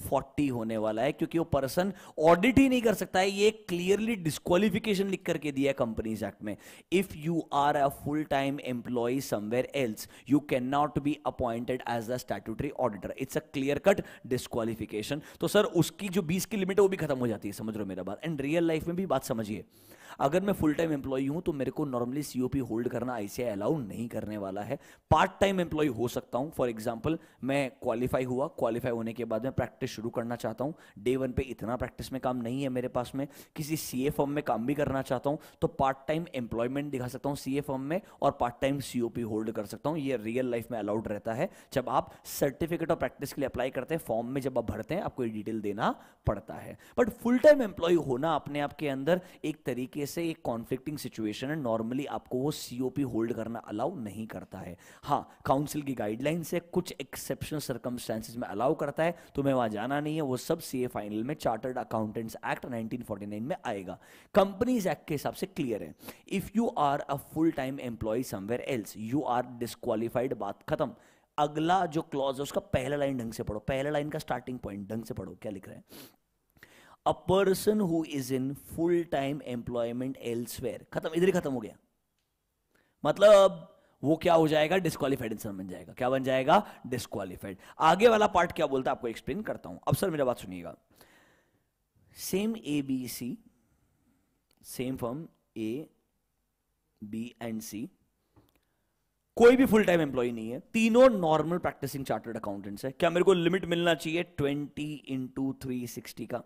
फोर्टी होने वाला है क्योंकि वो पर्सन ऑडिट ही नहीं कर सकता है ये क्लियरली डिस्कालिफिकेशन लिख करके दिया है कंपनीज एक्ट में if you are a full time employee somewhere else you can not be appointed as the statutory auditor it's a clear cut disqualification तो सर उसकी जो बीस की लिमिट है वो भी खत्म हो जाती है समझ रहे हो मेरा बात एंड रियल लाइफ में भी बात समझिए अगर मैं फुल टाइम एम्प्लॉई हूं तो मेरे को नॉर्मली सीओपी होल्ड करना आईसीआई अलाउ नहीं करने वाला है पार्ट टाइम एम्प्लॉय हो सकता हूं फॉर एग्जाम्पल मैं क्वालिफाई हुआ क्वालिफाई होने के बाद मैं प्रैक्टिस शुरू करना चाहता हूं डे वन पे इतना प्रैक्टिस में काम नहीं है मेरे पास में किसी सी फॉर्म में काम भी करना चाहता हूँ तो पार्ट टाइम एम्प्लॉयमेंट दिखा सकता हूँ सी फर्म में और पार्ट टाइम सीओपी होल्ड कर सकता हूँ ये रियल लाइफ में अलाउड रहता है जब आप सर्टिफिकेट ऑफ प्रैक्टिस के लिए अप्लाई करते हैं फॉर्म में जब आप भरते हैं आपको ये डिटेल देना पड़ता है बट फुल टाइम एम्प्लॉय होना अपने आप के अंदर एक तरीके तरीके से एक कॉन्फ्लिक्टिंग सिचुएशन है नॉर्मली आपको वो सीओपी होल्ड करना अलाउ नहीं करता है हाँ काउंसिल की गाइडलाइन से कुछ एक्सेप्शनल सर्कमस्टेंसेज में अलाउ करता है तुम्हें वहां जाना नहीं है वो सब सी फाइनल में चार्टर्ड अकाउंटेंट्स एक्ट 1949 में आएगा कंपनीज एक्ट के हिसाब से क्लियर है if you are a full time employee somewhere else you are disqualified बात खत्म अगला जो क्लॉज है उसका पहला लाइन ढंग से पढ़ो पहला लाइन का स्टार्टिंग पॉइंट ढंग से पढ़ो क्या लिख रहे हैं a person who is in full time employment elsewhere खत्म इधर ही खत्म हो गया मतलब वो क्या हो जाएगा डिस्कालीफाइड इंसान बन जाएगा क्या बन जाएगा डिस्कालीफाइड आगे वाला पार्ट क्या बोलता है आपको एक्सप्लेन करता हूं अब सर मेरा बात सुनिएगा same A B C same firm A B and C कोई भी फुल टाइम एम्प्लॉय नहीं है तीनों नॉर्मल प्रैक्टिसिंग चार्टर्ड अकाउंटेंट्स है क्या मेरे को लिमिट मिलना चाहिए ट्वेंटी इंटू थ्री सिक्सटी का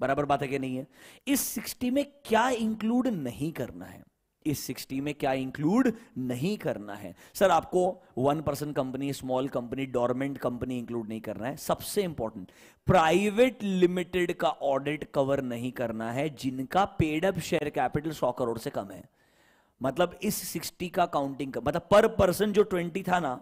बराबर बात है कि नहीं है इस सिक्सटी में क्या इंक्लूड नहीं करना है इस सिक्सटी में क्या इंक्लूड नहीं करना है सर आपको one person company small company dormant company include नहीं करना है सबसे इंपॉर्टेंट प्राइवेट लिमिटेड का ऑडिट कवर नहीं करना है जिनका पेडअप शेयर कैपिटल सौ करोड़ से कम है मतलब इस सिक्सटी का काउंटिंग का, मतलब पर पर्सन जो ट्वेंटी था ना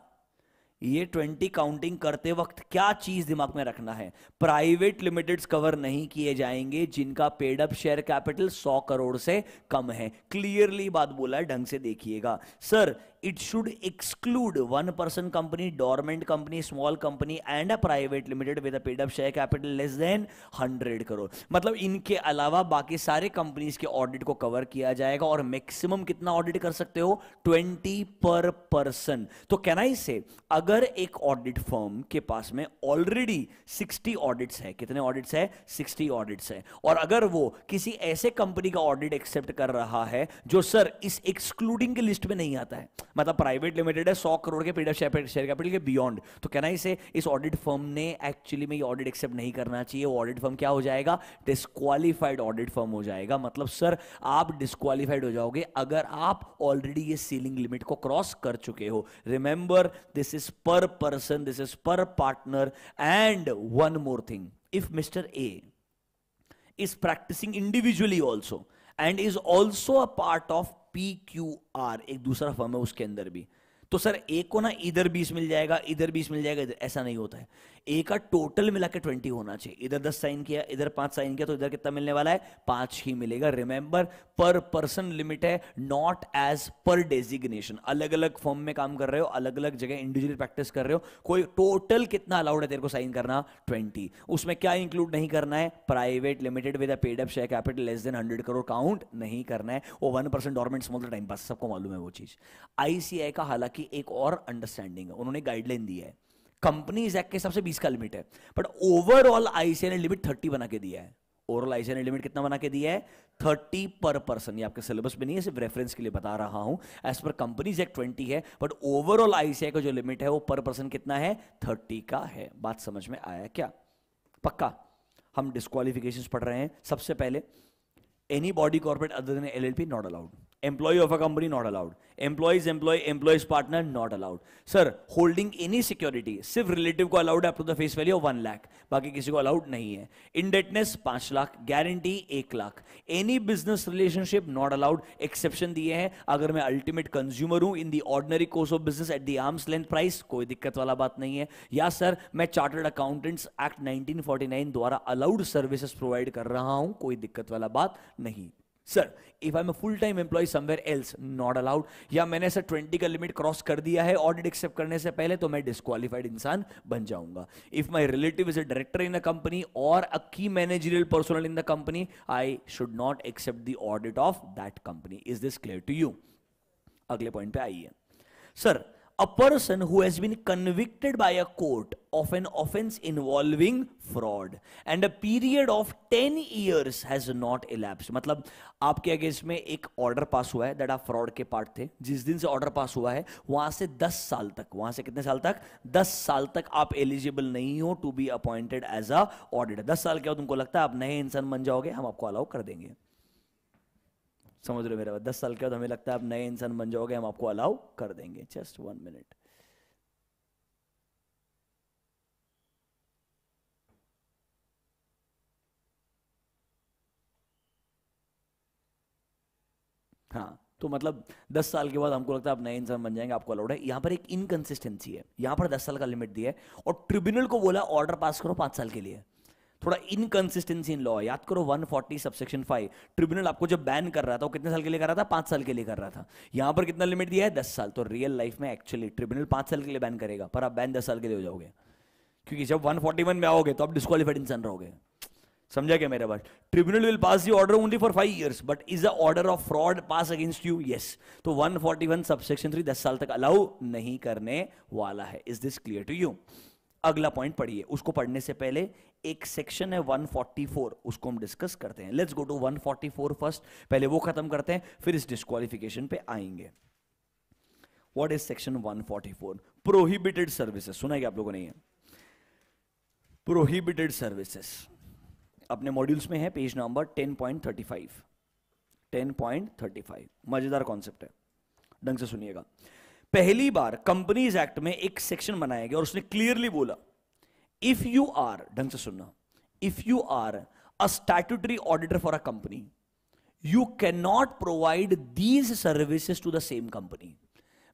ये ट्वेंटी काउंटिंग करते वक्त क्या चीज दिमाग में रखना है प्राइवेट लिमिटेड कवर नहीं किए जाएंगे जिनका पेडअप शेयर कैपिटल सौ करोड़ से कम है क्लियरली बात बोला है ढंग से देखिएगा sir it should exclude one person company dormant company small company and a private limited with a paid up share capital less than hundred crore मतलब इनके अलावा बाकी सारे कंपनीज के ऑडिट को कवर किया जाएगा और मैक्सिमम कितना ऑडिट कर सकते हो ट्वेंटी पर पर्सन तो कैन आई से अगर एक ऑडिट फर्म के पास में ऑलरेडी सिक्सटी ऑडिट्स है कितने ऑडिट्स है सिक्सटी ऑडिट्स है और अगर वो किसी ऐसे कंपनी का ऑडिट एक्सेप्ट कर रहा है जो सर इस एक्सक्लूडिंग की लिस्ट में नहीं आता है मतलब प्राइवेट लिमिटेड है सौ करोड़ के पीड ऑफ शेयर कैपिटल के बियॉन्ड तो कहना इसे इस ऑडिट फर्म ने एक्चुअली में ये ऑडिट एक्सेप्ट नहीं करना चाहिए वो ऑडिट फर्म क्या हो जाएगा डिस्कालीफाइड ऑडिट फर्म हो जाएगा मतलब सर आप डिस्कालीफाइड हो जाओगे अगर आप ऑलरेडी ये सीलिंग लिमिट को क्रॉस कर चुके हो remember this is per person this is per partner and one more thing if mister A is practicing individually also and is also a part of P Q R एक दूसरा form है उसके अंदर भी तो सर एक को ना इधर बीस मिल जाएगा इधर बीस मिल जाएगा इधर ऐसा नहीं होता है ए का टोटल मिला के ट्वेंटी होना चाहिए इधर दस साइन किया इधर पांच साइन किया तो इधर कितना मिलने वाला है पांच ही मिलेगा रिमेंबर पर पर्सन लिमिट है नॉट एज पर डेजिग्नेशन अलग अलग फॉर्म में काम कर रहे हो अलग अलग जगह इंडिविजुअल प्रैक्टिस कर रहे हो कोई टोटल कितना अलाउड है तेरे को साइन करना ट्वेंटी उसमें क्या इंक्लूड नहीं करना है private limited with paid up share capital less than hundred crore count नहीं करना है वो one person dormant small time pass सबको मालूम है वो चीज आईसीआई का हालांकि एक और अंडरस्टैंडिंग है उन्होंने गाइडलाइन दी है कंपनी एक्ट के हिसाब से बीस का लिमिट है बट ओवरऑल आईसीआई ने लिमिट थर्टी बना के दिया है ओवरऑल आईसीआई ने लिमिट कितना बना के दिया है थर्टी पर पर्सन ये आपके सिलेबस में नहीं है सिर्फ रेफरेंस के लिए बता रहा हूं as per companies act twenty है बट ओवरऑल आईसीआई का जो लिमिट है वो पर पर्सन कितना है थर्टी का है बात समझ में आया क्या पक्का हम डिस्कालिफिकेशन पढ़ रहे हैं सबसे पहले any body corporate other than L L P not allowed employee of a company not allowed employees employee employees partner not allowed sir holding any security सिर्फ relative को allowed है up to the face value of 1 lakh बाकी किसी को allowed नहीं है indebtedness 5 lakh guarantee 1 lakh any business relationship not allowed exception दिए हैं अगर मैं ultimate consumer हूं in the ordinary course of business at the arm's length price कोई दिक्कत वाला बात नहीं है या सर मैं chartered accountants act 1949 द्वारा allowed services provide कर रहा हूं कोई दिक्कत वाला बात नहीं sir if I am full time employee somewhere else not allowed या मैंने सर ट्वेंटी का लिमिट क्रॉस कर दिया है ऑडिट एक्सेप्ट करने से पहले तो मैं डिस्कालीफाइड इंसान बन जाऊंगा if my relative is a director in a company और a key managerial personnel in the company I should not accept the audit of that company is this clear to you अगले point पे आइए sir a person who has been convicted by a court of an offense involving fraud and a period of 10 years has not elapsed मतलब आपके against में एक order pass हुआ है that आप फ्रॉड के पार्ट थे जिस दिन से ऑर्डर पास हुआ है वहां से 10 साल तक वहां से कितने साल तक 10 साल तक आप एलिजिबल नहीं हो to be appointed as a auditor 10 साल के बाद तुमको लगता है आप नए इंसान बन जाओगे हम आपको अलाउ कर देंगे समझ रहे हो मेरा बात दस साल के बाद हमें लगता है आप नए इंसान बन जाओगे हम आपको अलाउ कर देंगे जस्ट वन मिनट हाँ तो मतलब दस साल के बाद हमको लगता है आप नए इंसान बन जाएंगे आपको अलाउड है यहां पर एक इनकन्सिस्टेंसी है यहां पर दस साल का लिमिट दिया है और ट्रिब्यूनल को बोला ऑर्डर पास करो पांच साल के लिए थोड़ा इनकंसिस्टेंसी इन लॉ याद करो 140 फोर्टी सबसेक्शन फाइव ट्रिब्यूनल आपको जब बैन कर रहा था वो कितने साल के लिए कर रहा था पांच साल के लिए कर रहा था यहां पर कितना लिमिट दिया है दस साल तो रियल लाइफ में एक्चुअली ट्रिब्यूनल पांच साल के लिए बैन करेगा पर आप बैन दस साल के लिए हो जाओगे क्योंकि जब 141 में आओगे तो आप डिस्कालीफाइड इंसान रहोगे समझा क्या मेरे पास tribunal will pass the order only for five years but is a order of fraud pass against you yes तो 141 फोर्टी सबसेक्शन थ्री दस साल तक अलाउ नहीं करने वाला है is this clear to you अगला पॉइंट पढ़िए उसको पढ़ने से पहले एक सेक्शन है 144 उसको हम डिस्कस करते हैं लेट्स गो टू 144 फर्स्ट पहले वो खत्म करते हैं फिर इस डिस्कालिफिकेशन पे आएंगे what is section 144 prohibited services सुना है आप लोगों ने ये प्रोहिबिटेड सर्विसेज अपने मॉड्यूल्स में है पेज नंबर 10.35 10.35 मजेदार कॉन्सेप्ट है ढंग से सुनिएगा पहली बार कंपनीज एक्ट में एक सेक्शन बनाया गया और उसने क्लियरली बोला इफ यू आर ढंग से सुनना if you are a statutory auditor for a company you can not provide these services to the same company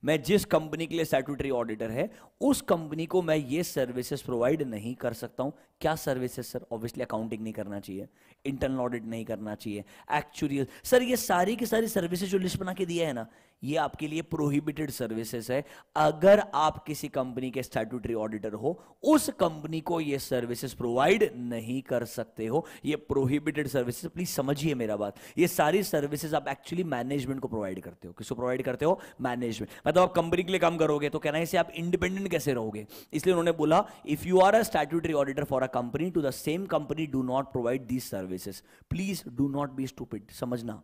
मैं जिस कंपनी के लिए स्टैट्यूटरी ऑडिटर है उस कंपनी को मैं ये सर्विसेज प्रोवाइड नहीं कर सकता हूं क्या सर्विसेज सर ऑब्वियसली अकाउंटिंग नहीं करना चाहिए इंटरनल ऑडिट नहीं करना चाहिए एक्चुअली सर ये सारी की सारी सर्विसेज जो लिस्ट बना के दिया है ना ये आपके लिए प्रोहिबिटेड सर्विसेज है अगर आप किसी कंपनी के स्टैट्यूटरी ऑडिटर हो उस कंपनी को ये सर्विसेज प्रोवाइड नहीं कर सकते हो ये प्रोहिबिटेड सर्विसेज प्लीज समझिए मेरा बात ये सारी सर्विसेज आप एक्चुअली मैनेजमेंट को प्रोवाइड करते हो किसको प्रोवाइड करते हो मैनेजमेंट मतलब आप कंपनी के लिए काम करोगे तो कहना इसे आप इंडिपेंडेंट कैसे रहोगे इसलिए उन्होंने बोला if you are a statutory auditor for a company to the same company do not provide these services please do not be stupid समझना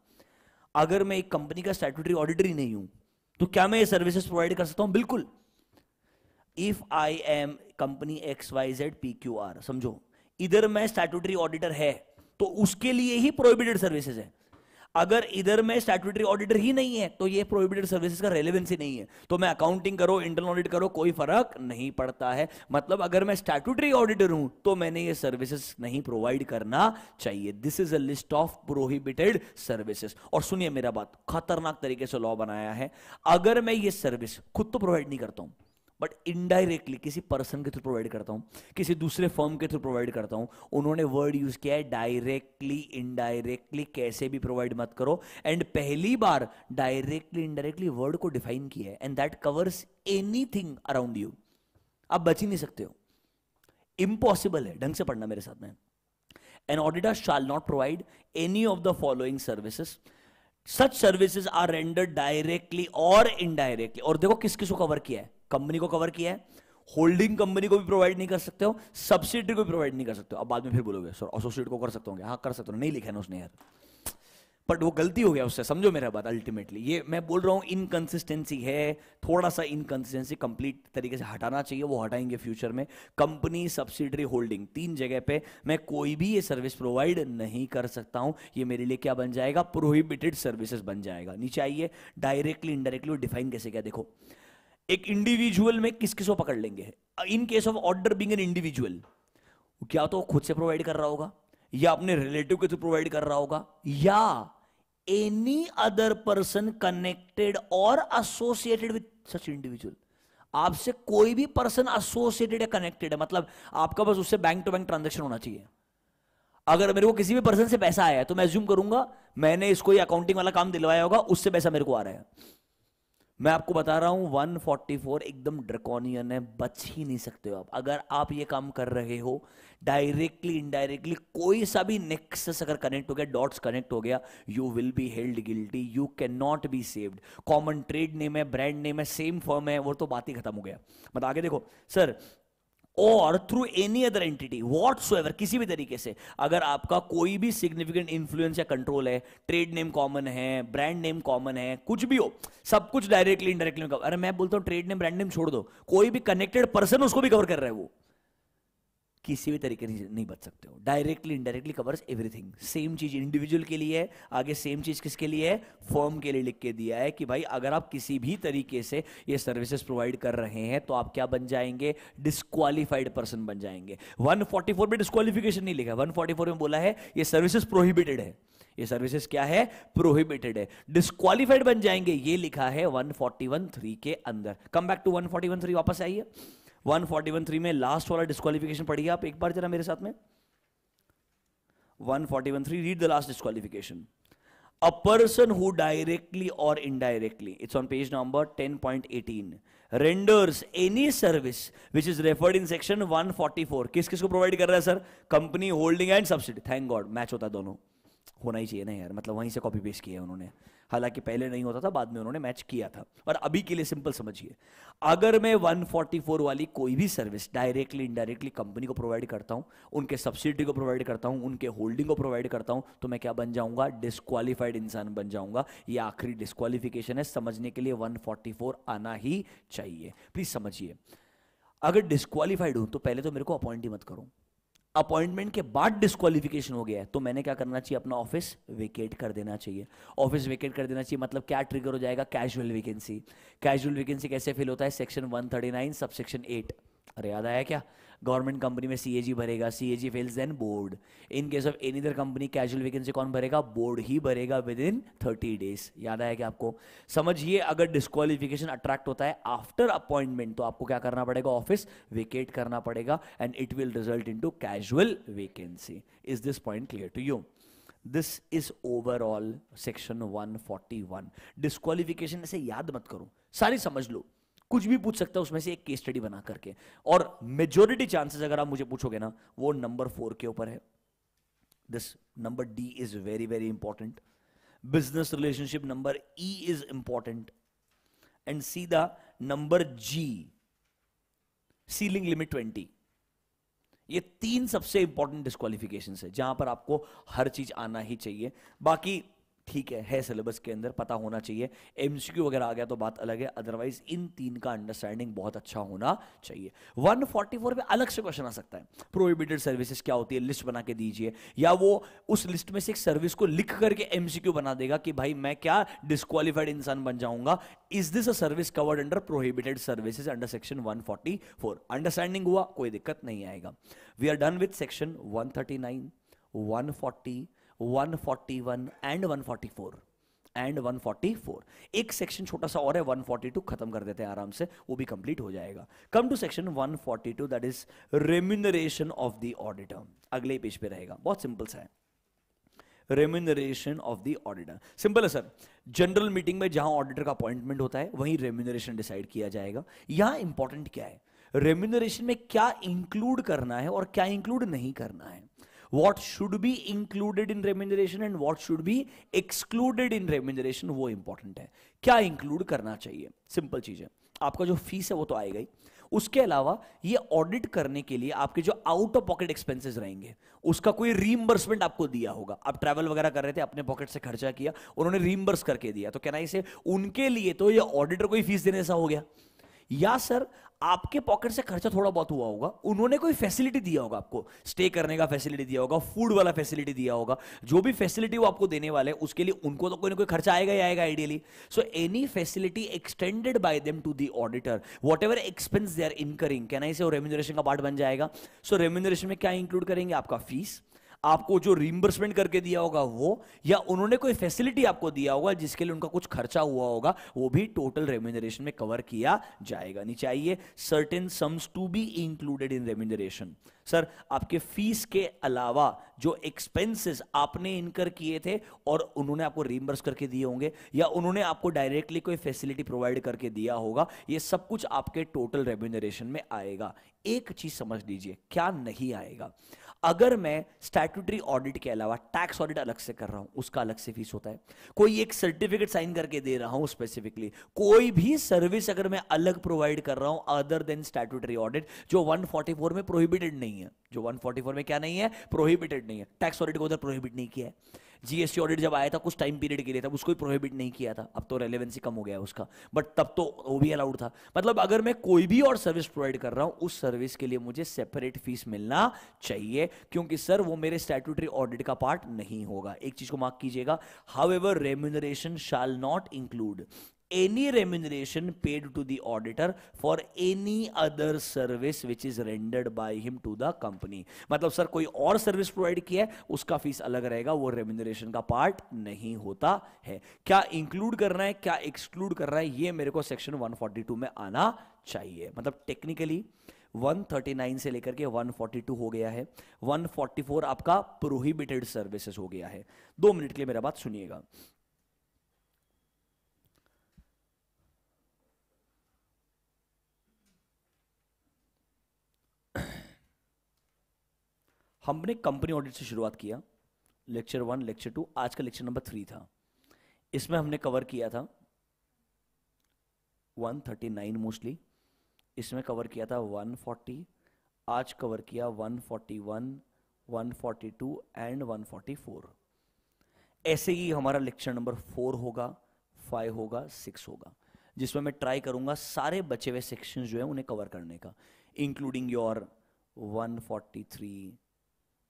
अगर मैं एक कंपनी का स्टैट्यूटरी ऑडिटर ही नहीं हूं तो क्या मैं ये सर्विसेज प्रोवाइड कर सकता हूं बिल्कुल if I am company X Y Z P Q R समझो इधर मैं स्टैट्यूटरी ऑडिटर है तो उसके लिए ही प्रोहिबिटेड सर्विसेज है अगर इधर में स्टैट्यूटरी ऑडिटर ही नहीं है तो ये प्रोहिबिटेड सर्विसेज का रेलेवेंस ही नहीं है तो मैं अकाउंटिंग करो इंटरनल ऑडिट करो कोई फर्क नहीं पड़ता है मतलब अगर मैं स्टैट्यूटरी ऑडिटर हूं तो मैंने ये सर्विसेज नहीं प्रोवाइड करना चाहिए this is a list of prohibited services और सुनिए मेरा बात खतरनाक तरीके से लॉ बनाया है अगर मैं ये सर्विस खुद तो प्रोवाइड नहीं करता हूं बट इनडायरेक्टली किसी पर्सन के थ्रू प्रोवाइड करता हूँ किसी दूसरे फर्म के थ्रू प्रोवाइड करता हूँ उन्होंने वर्ड यूज किया है डायरेक्टली इनडायरेक्टली कैसे भी प्रोवाइड मत करो एंड पहली बार डायरेक्टली इनडायरेक्टली वर्ड को डिफाइन किया है and that covers anything around you आप बच ही नहीं सकते हो इम्पॉसिबल है ढंग से पढ़ना मेरे साथ में an auditor shall not provide any of the following services such services are rendered directly और इनडायरेक्टली और देखो किस किस को कवर किया है कंपनी को कवर किया है होल्डिंग कंपनी को भी प्रोवाइड नहीं कर सकते हो सब्सिडी को भी प्रोवाइड नहीं कर सकते हो अब बाद में फिर बोलोगे सर एसोसिएट को कर सकते होंगे हाँ कर सकते हो नहीं लिखा है उसने यार बट वो गलती हो गया उससे समझो मेरा बात अल्टीमेटली ये मैं बोल रहा हूँ इनकन्सिस्टेंसी है थोड़ा सा इनकन्सिस्टेंसी कंप्लीट तरीके से हटाना चाहिए वो हटाएंगे फ्यूचर में कंपनी सब्सिडरी होल्डिंग तीन जगह पे मैं कोई भी ये सर्विस प्रोवाइड नहीं कर सकता हूँ ये मेरे लिए क्या बन जाएगा प्रोहिबिटेड सर्विसेज बन जाएगा नीचे आइए डायरेक्टली इनडायरेक्टली डिफाइन कैसे क्या देखो एक इंडिविजुअल में किस किस को पकड़ लेंगे in case of auditor being an individual क्या तो खुद से प्रोवाइड कर रहा होगा या अपने रिलेटिव के थ्रू प्रोवाइड कर रहा होगा या एनी अदर पर्सन कनेक्टेड और एसोसिएटेड विद सच इंडिविजुअल आपसे कोई भी पर्सन एसोसिएटेड या कनेक्टेड है मतलब आपका बस उससे बैंक टू बैंक ट्रांजेक्शन होना चाहिए अगर मेरे को किसी भी पर्सन से पैसा आया है तो मैं एज्यूम करूंगा मैंने इसको अकाउंटिंग वाला काम दिलवाया होगा उससे पैसा मेरे को आ रहा है मैं आपको बता रहा हूं 144 एकदम ड्रकोनियन है बच ही नहीं सकते हो आप अगर आप ये काम कर रहे हो डायरेक्टली इनडायरेक्टली कोई सा भी नेक्सस अगर कनेक्ट हो गया डॉट्स कनेक्ट हो गया you will be held guilty you can not be saved common trade name है ब्रांड नेम है सेम फर्म है वो तो बात ही खत्म हो गया मत आगे देखो सर और through any other entity what किसी भी तरीके से अगर आपका कोई भी सिग्निफिकेंट इन्फ्लुएंस या कंट्रोल है ट्रेड नेम कॉमन है ब्रांड नेम कॉमन है कुछ भी हो सब कुछ डायरेक्टली इनडायरेक्टली अरे मैं बोलता हूं ट्रेड नेम ब्रांड नेम छोड़ दो कोई भी कनेक्टेड पर्सन उसको भी कवर कर रहा है वो किसी भी तरीके से नहीं बच सकते हो directly indirectly covers everything same चीज इंडिविजुअल के लिए है आगे सेम चीज किसके लिए है फॉर्म के लिए लिख के दिया है कि भाई अगर आप किसी भी तरीके से ये सर्विसेज प्रोवाइड कर रहे हैं तो आप क्या बन जाएंगे डिस्कालीफाइड पर्सन बन जाएंगे 144 में डिस्कालिफिकेशन नहीं लिखा 144 में बोला है ये सर्विसेज प्रोहिबिटेड है ये सर्विसेज क्या है प्रोहिबिटेड है डिस्कालीफाइड बन जाएंगे ये लिखा है 1413 के अंदर कम बैक टू 1413 वापस आइए वन फोर्टी वन थ्री में लास्ट वाला डिस्कालिफिकेशन पढ़िए आप एक बार जरा मेरे साथ में one forty one three read the last disqualification a person who directly और indirectly it's on page number ten point eighteen renders any service which is referred in section one forty four किस किस को provide कर रहा है sir company holding and subsidy thank god match होता है दोनों होना ही चाहिए ना यार मतलब वहीं से कॉपी पेस्ट किया है उन्होंने हालांकि पहले नहीं होता था बाद में उन्होंने मैच किया था और अभी के लिए सिंपल समझिए अगर मैं 144 वाली कोई भी सर्विस डायरेक्टली इनडायरेक्टली कंपनी को प्रोवाइड करता हूं उनके सब्सिडी को प्रोवाइड करता हूं उनके होल्डिंग को प्रोवाइड करता हूं तो मैं क्या बन जाऊंगा डिस्कालीफाइड इंसान बन जाऊंगा यह आखिरी डिस्कालीफिकेशन है समझने के लिए वन आना ही चाहिए प्लीज समझिए अगर डिस्कालीफाइड हूं तो पहले तो मेरे को अपॉइंट ही मत करूं अपॉइंटमेंट के बाद डिस्कालिफिकेशन हो गया है तो मैंने क्या करना चाहिए अपना ऑफिस वेकेट कर देना चाहिए ऑफिस वेकेट कर देना चाहिए मतलब क्या ट्रिगर हो जाएगा कैजुअल वैकेंसी कैजुअल वैकेंसी कैसे फिल होता है सेक्शन 139 सबसेक्शन एट अरे याद आया क्या गवर्नमेंट कंपनी में सी भरेगा C A G fails then board in case of any other company casual vacancy कौन भरेगा बोर्ड ही भरेगा विद इन थर्टी डेज याद आया कि आपको समझिए अगर डिस्कालिफिकेशन अट्रैक्ट होता है आफ्टर अपॉइंटमेंट तो आपको क्या करना पड़ेगा ऑफिस वेकेट करना पड़ेगा and it will result in to casual vacancy is this point clear to you this is overall section 141 disqualification ऐसे याद मत करो सारी समझ लो कुछ भी पूछ सकता है उसमें से एक केस स्टडी बना करके और मेजोरिटी चांसेस अगर आप मुझे पूछोगे ना वो नंबर फोर के ऊपर है this number D is very very important business relationship number E is important and सीधा number G ceiling limit twenty ये तीन सबसे इंपॉर्टेंट डिस्कालिफिकेशन है जहां पर आपको हर चीज आना ही चाहिए बाकी ठीक है है सिलेबस के अंदर पता होना चाहिए एमसीक्यू वगैरह आ गया तो बात अलग है अदरवाइज इन तीन का अंडरस्टैंडिंग बहुत अच्छा होना चाहिए 144 पे अलग से क्वेश्चन आ सकता है प्रोहिबिटेड सर्विसेज क्या होती है लिस्ट बना के दीजिए या वो उस लिस्ट में से एक सर्विस को लिख करके एमसीक्यू बना देगा कि भाई मैं क्या डिस्कालीफाइड इंसान बन जाऊंगा is this a service covered under prohibited services under section 144 understanding हुआ कोई दिक्कत नहीं आएगा we are done with section 139 140 141 and 144 and 144 एक सेक्शन छोटा सा और है 142 खत्म कर देते हैं आराम से वो भी कंप्लीट हो जाएगा come to section 142 that is remuneration of the auditor अगले पेज पे रहेगा बहुत सिंपल सा है remuneration of the auditor simple है सर जनरल मीटिंग में जहां ऑडिटर का अपॉइंटमेंट होता है वहीं रेम्यूनरेशन डिसाइड किया जाएगा यहां इंपॉर्टेंट क्या है रेम्यूनरेशन में क्या इंक्लूड करना है और क्या इंक्लूड नहीं करना है what should be included in remuneration and what should be excluded in remuneration वो इंपॉर्टेंट है क्या इंक्लूड करना चाहिए सिंपल चीज है आपका जो फीस है वो तो आएगा ही उसके अलावा ये ऑडिट करने के लिए आपके जो आउट ऑफ पॉकेट एक्सपेंसेस रहेंगे उसका कोई रीइंबर्समेंट आपको दिया होगा आप ट्रैवल वगैरह कर रहे थे अपने पॉकेट से खर्चा किया उन्होंने रीइंबर्स करके दिया तो कहना इसे उनके लिए तो ये ऑडिटर कोई फीस देने सा हो गया या सर आपके पॉकेट से खर्चा थोड़ा बहुत हुआ होगा उन्होंने कोई फैसिलिटी दिया होगा आपको स्टे करने का फैसिलिटी दिया होगा फूड वाला फैसिलिटी दिया होगा जो भी फैसिलिटी वो आपको देने वाले उसके लिए उनको तो कोई ना कोई खर्चा आएगा ही आएगा ideally so any facility extended by them to the auditor whatever expense they are incurring can I say remuneration का पार्ट बन जाएगा सो so, रेम्यूनरेशन में क्या इंक्लूड करेंगे आपका फीस आपको जो रिमबर्समेंट करके दिया होगा वो या उन्होंने कोई फैसिलिटी आपको दिया होगा जिसके लिए उनका कुछ खर्चा हुआ होगा वो भी टोटल रेम्यूनरेशन में कवर किया जाएगा नहीं चाहिए certain sums to be included in remuneration sir आपके फीस के अलावा जो एक्सपेंसेस आपने इनकर किए थे और उन्होंने आपको रिम्बर्स करके दिए होंगे या उन्होंने आपको डायरेक्टली कोई फैसिलिटी प्रोवाइड करके दिया होगा ये सब कुछ आपके टोटल रेम्यूनरेशन में आएगा एक चीज समझ लीजिए क्या नहीं आएगा अगर मैं स्टैट्यूटरी ऑडिट के अलावा टैक्स ऑडिट अलग से कर रहा हूं उसका अलग से फीस होता है कोई एक सर्टिफिकेट साइन करके दे रहा हूं स्पेसिफिकली कोई भी सर्विस अगर मैं अलग प्रोवाइड कर रहा हूं अदर देन स्टैट्यूटरी ऑडिट जो 144 में प्रोहिबिटेड नहीं है जो 144 में क्या नहीं है प्रोहिबिटेड नहीं है टैक्स ऑडिट को उधर प्रोहिबिट नहीं किया है जीएसटी ऑडिट जब आया था कुछ टाइम पीरियड के लिए था उसको प्रोहिबिट नहीं किया था अब तो रेलेवेंसी कम हो गया उसका बट तब तो वो भी अलाउड था मतलब अगर मैं कोई भी और सर्विस प्रोवाइड कर रहा हूं उस सर्विस के लिए मुझे सेपरेट फीस मिलना चाहिए क्योंकि सर वो मेरे स्टेटूटरी ऑडिट का पार्ट नहीं होगा एक चीज को मार्क कीजिएगा however remuneration shall not include any remuneration paid to the auditor for any other service which is rendered by him to the company मतलब सर कोई और सर्विस प्रोवाइड किया है उसका फीस अलग रहेगा वो रेम्यूनरेशन का पार्ट नहीं होता है क्या इंक्लूड करना है क्या एक्सक्लूड करना है ये मेरे को सेक्शन 142 में आना चाहिए मतलब टेक्निकली 139 से लेकर के 142 हो गया है 144 आपका प्रोहिबिटेड सर्विसेज हो गया है दो मिनट के लिए मेरा बात सुनिएगा हमने कंपनी ऑडिट से शुरुआत किया लेक्चर वन लेक्चर टू आज का लेक्चर नंबर थ्री था इसमें हमने कवर किया था 139 मोस्टली इसमें कवर किया था 140 आज कवर किया 141 142 एंड 144 ऐसे ही हमारा लेक्चर नंबर फोर होगा फाइव होगा सिक्स होगा जिसमें मैं ट्राई करूंगा सारे बचे हुए सेक्शन जो है उन्हें कवर करने का इंक्लूडिंग योर 143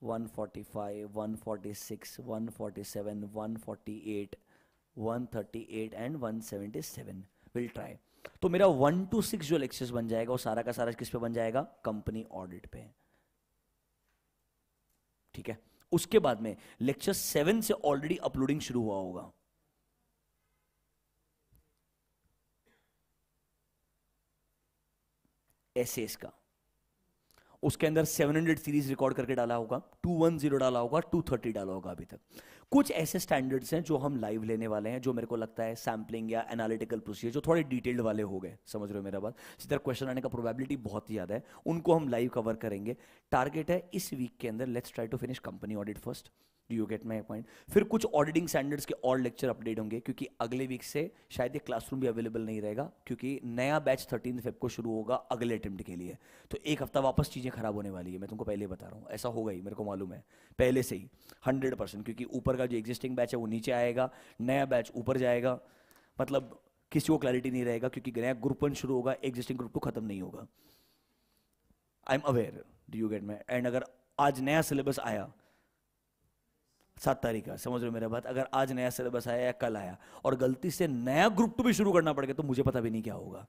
145, 146, एंड ट्राई तो मेरा वन टू सिक्स जो लेक्चर्स बन जाएगा वो सारा का सारा किस पे बन जाएगा कंपनी ऑडिट पे ठीक है उसके बाद में लेक्चर सेवन से ऑलरेडी अपलोडिंग शुरू हुआ होगा एसेस का उसके अंदर 700 सीरीज रिकॉर्ड करके डाला होगा 210 डाला होगा 230 डाला होगा अभी तक कुछ ऐसे स्टैंडर्ड्स हैं जो हम लाइव लेने वाले हैं जो मेरे को लगता है सैम्पलिंग या एनालिटिकल प्रोसीजर जो थोड़े डिटेल्ड वाले हो गए समझ रहे हो मेरा बात इसी तरह क्वेश्चन आने का प्रोबेबिलिटी बहुत ही ज़्यादा है उनको हम लाइव कवर करेंगे टारगेट है इस वीक के अंदर let's try to finish company audit first do you get my point फिर कुछ ऑडिटिंग स्टैंडर्ड्स के और लेक्चर अपडेट होंगे क्योंकि अगले वीक से शायद ये क्लासरूम भी अवेलेबल नहीं रहेगा क्योंकि नया बैच थर्टीन फेब को शुरू होगा अगले अटेम्प्ट के लिए तो एक हफ्ता वापस चीज़ें खराब होने वाली है मैं तुमको पहले बता रहा हूँ ऐसा होगा ही मेरे को मालूम है पहले से ही हंड्रेड परसेंट क्योंकि ऊपर ऊपर का जो एग्जिस्टिंग बैच है वो नीचे आएगा नया बैच ऊपर जाएगा मतलब किसी को क्लैरिटी नहीं रहेगा क्योंकि नया ग्रुप वन शुरू होगा एग्जिस्टिंग ग्रुप टू खत्म नहीं होगा I am aware do you get मैं एंड अगर आज नया सिलेबस आया सात तारीख का समझ रहे मेरा बात अगर आज नया सिलेबस आया या कल आया और गलती से नया ग्रुप टू भी शुरू करना पड़ गया तो मुझे पता भी नहीं क्या होगा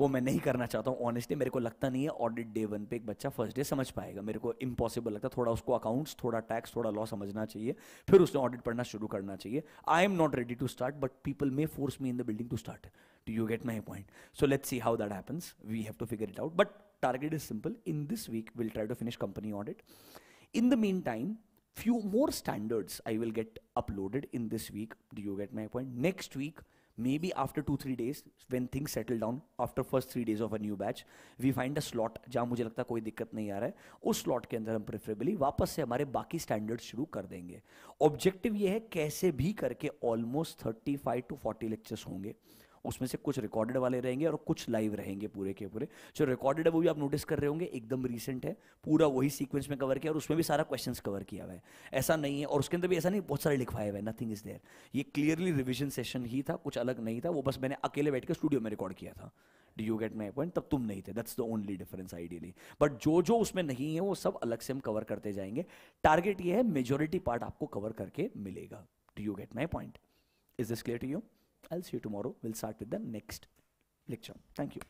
वो मैं नहीं करना चाहता हूँ ऑनेस्टली मेरे को लगता नहीं है ऑडिट डे वन पे एक बच्चा फर्स्ट डे समझ पाएगा मेरे को इम्पॉसिबल लगता है थोड़ा उसको अकाउंट्स थोड़ा टैक्स थोड़ा लॉ समझना चाहिए फिर उसने ऑडिट पढ़ना शुरू करना चाहिए I am not ready to start but people may force me in the building to start do you get my point so let see how that happens we have to figure it out but target is simple in this week will try to finish company audit in the mean time few more standards I will get uploaded in this week do you get my point next week be after two three days when things settle down after first three days of a new batch we find a slot जहाँ मुझे लगता है कोई दिक्कत नहीं आ रहा है उस स्लॉट के अंदर हम प्रेफरेबली वापस से हमारे बाकी स्टैंडर्ड शुरू कर देंगे ऑब्जेक्टिव ये है कैसे भी करके almost thirty five to forty lectures होंगे उसमें से कुछ रिकॉर्डेड वाले रहेंगे और कुछ लाइव रहेंगे पूरे के पूरे जो रिकॉर्डेड है वो भी आप नोटिस कर रहे होंगे एकदम रिसेंट है पूरा वही सीक्वेंस में कवर किया और उसमें भी सारा क्वेश्चन कवर किया हुआ है ऐसा नहीं है और उसके अंदर भी ऐसा नहीं बहुत सारे लिखवाए हुए नथिंग इज देयर ये क्लियरली रिविजन सेशन ही था कुछ अलग नहीं था वो बस मैंने अकेले बैठ के स्टूडियो में रिकॉर्ड किया था do you get my point तब तुम नहीं थे that's the only difference ideally but जो जो उसमें नहीं है वो सब अलग से हम कवर करते जाएंगे टारगेट ये है मेजोरिटी पार्ट आपको कवर करके मिलेगा do you get my point is this clear to you I'll see you tomorrow. We'll start with the next lecture. Thank you.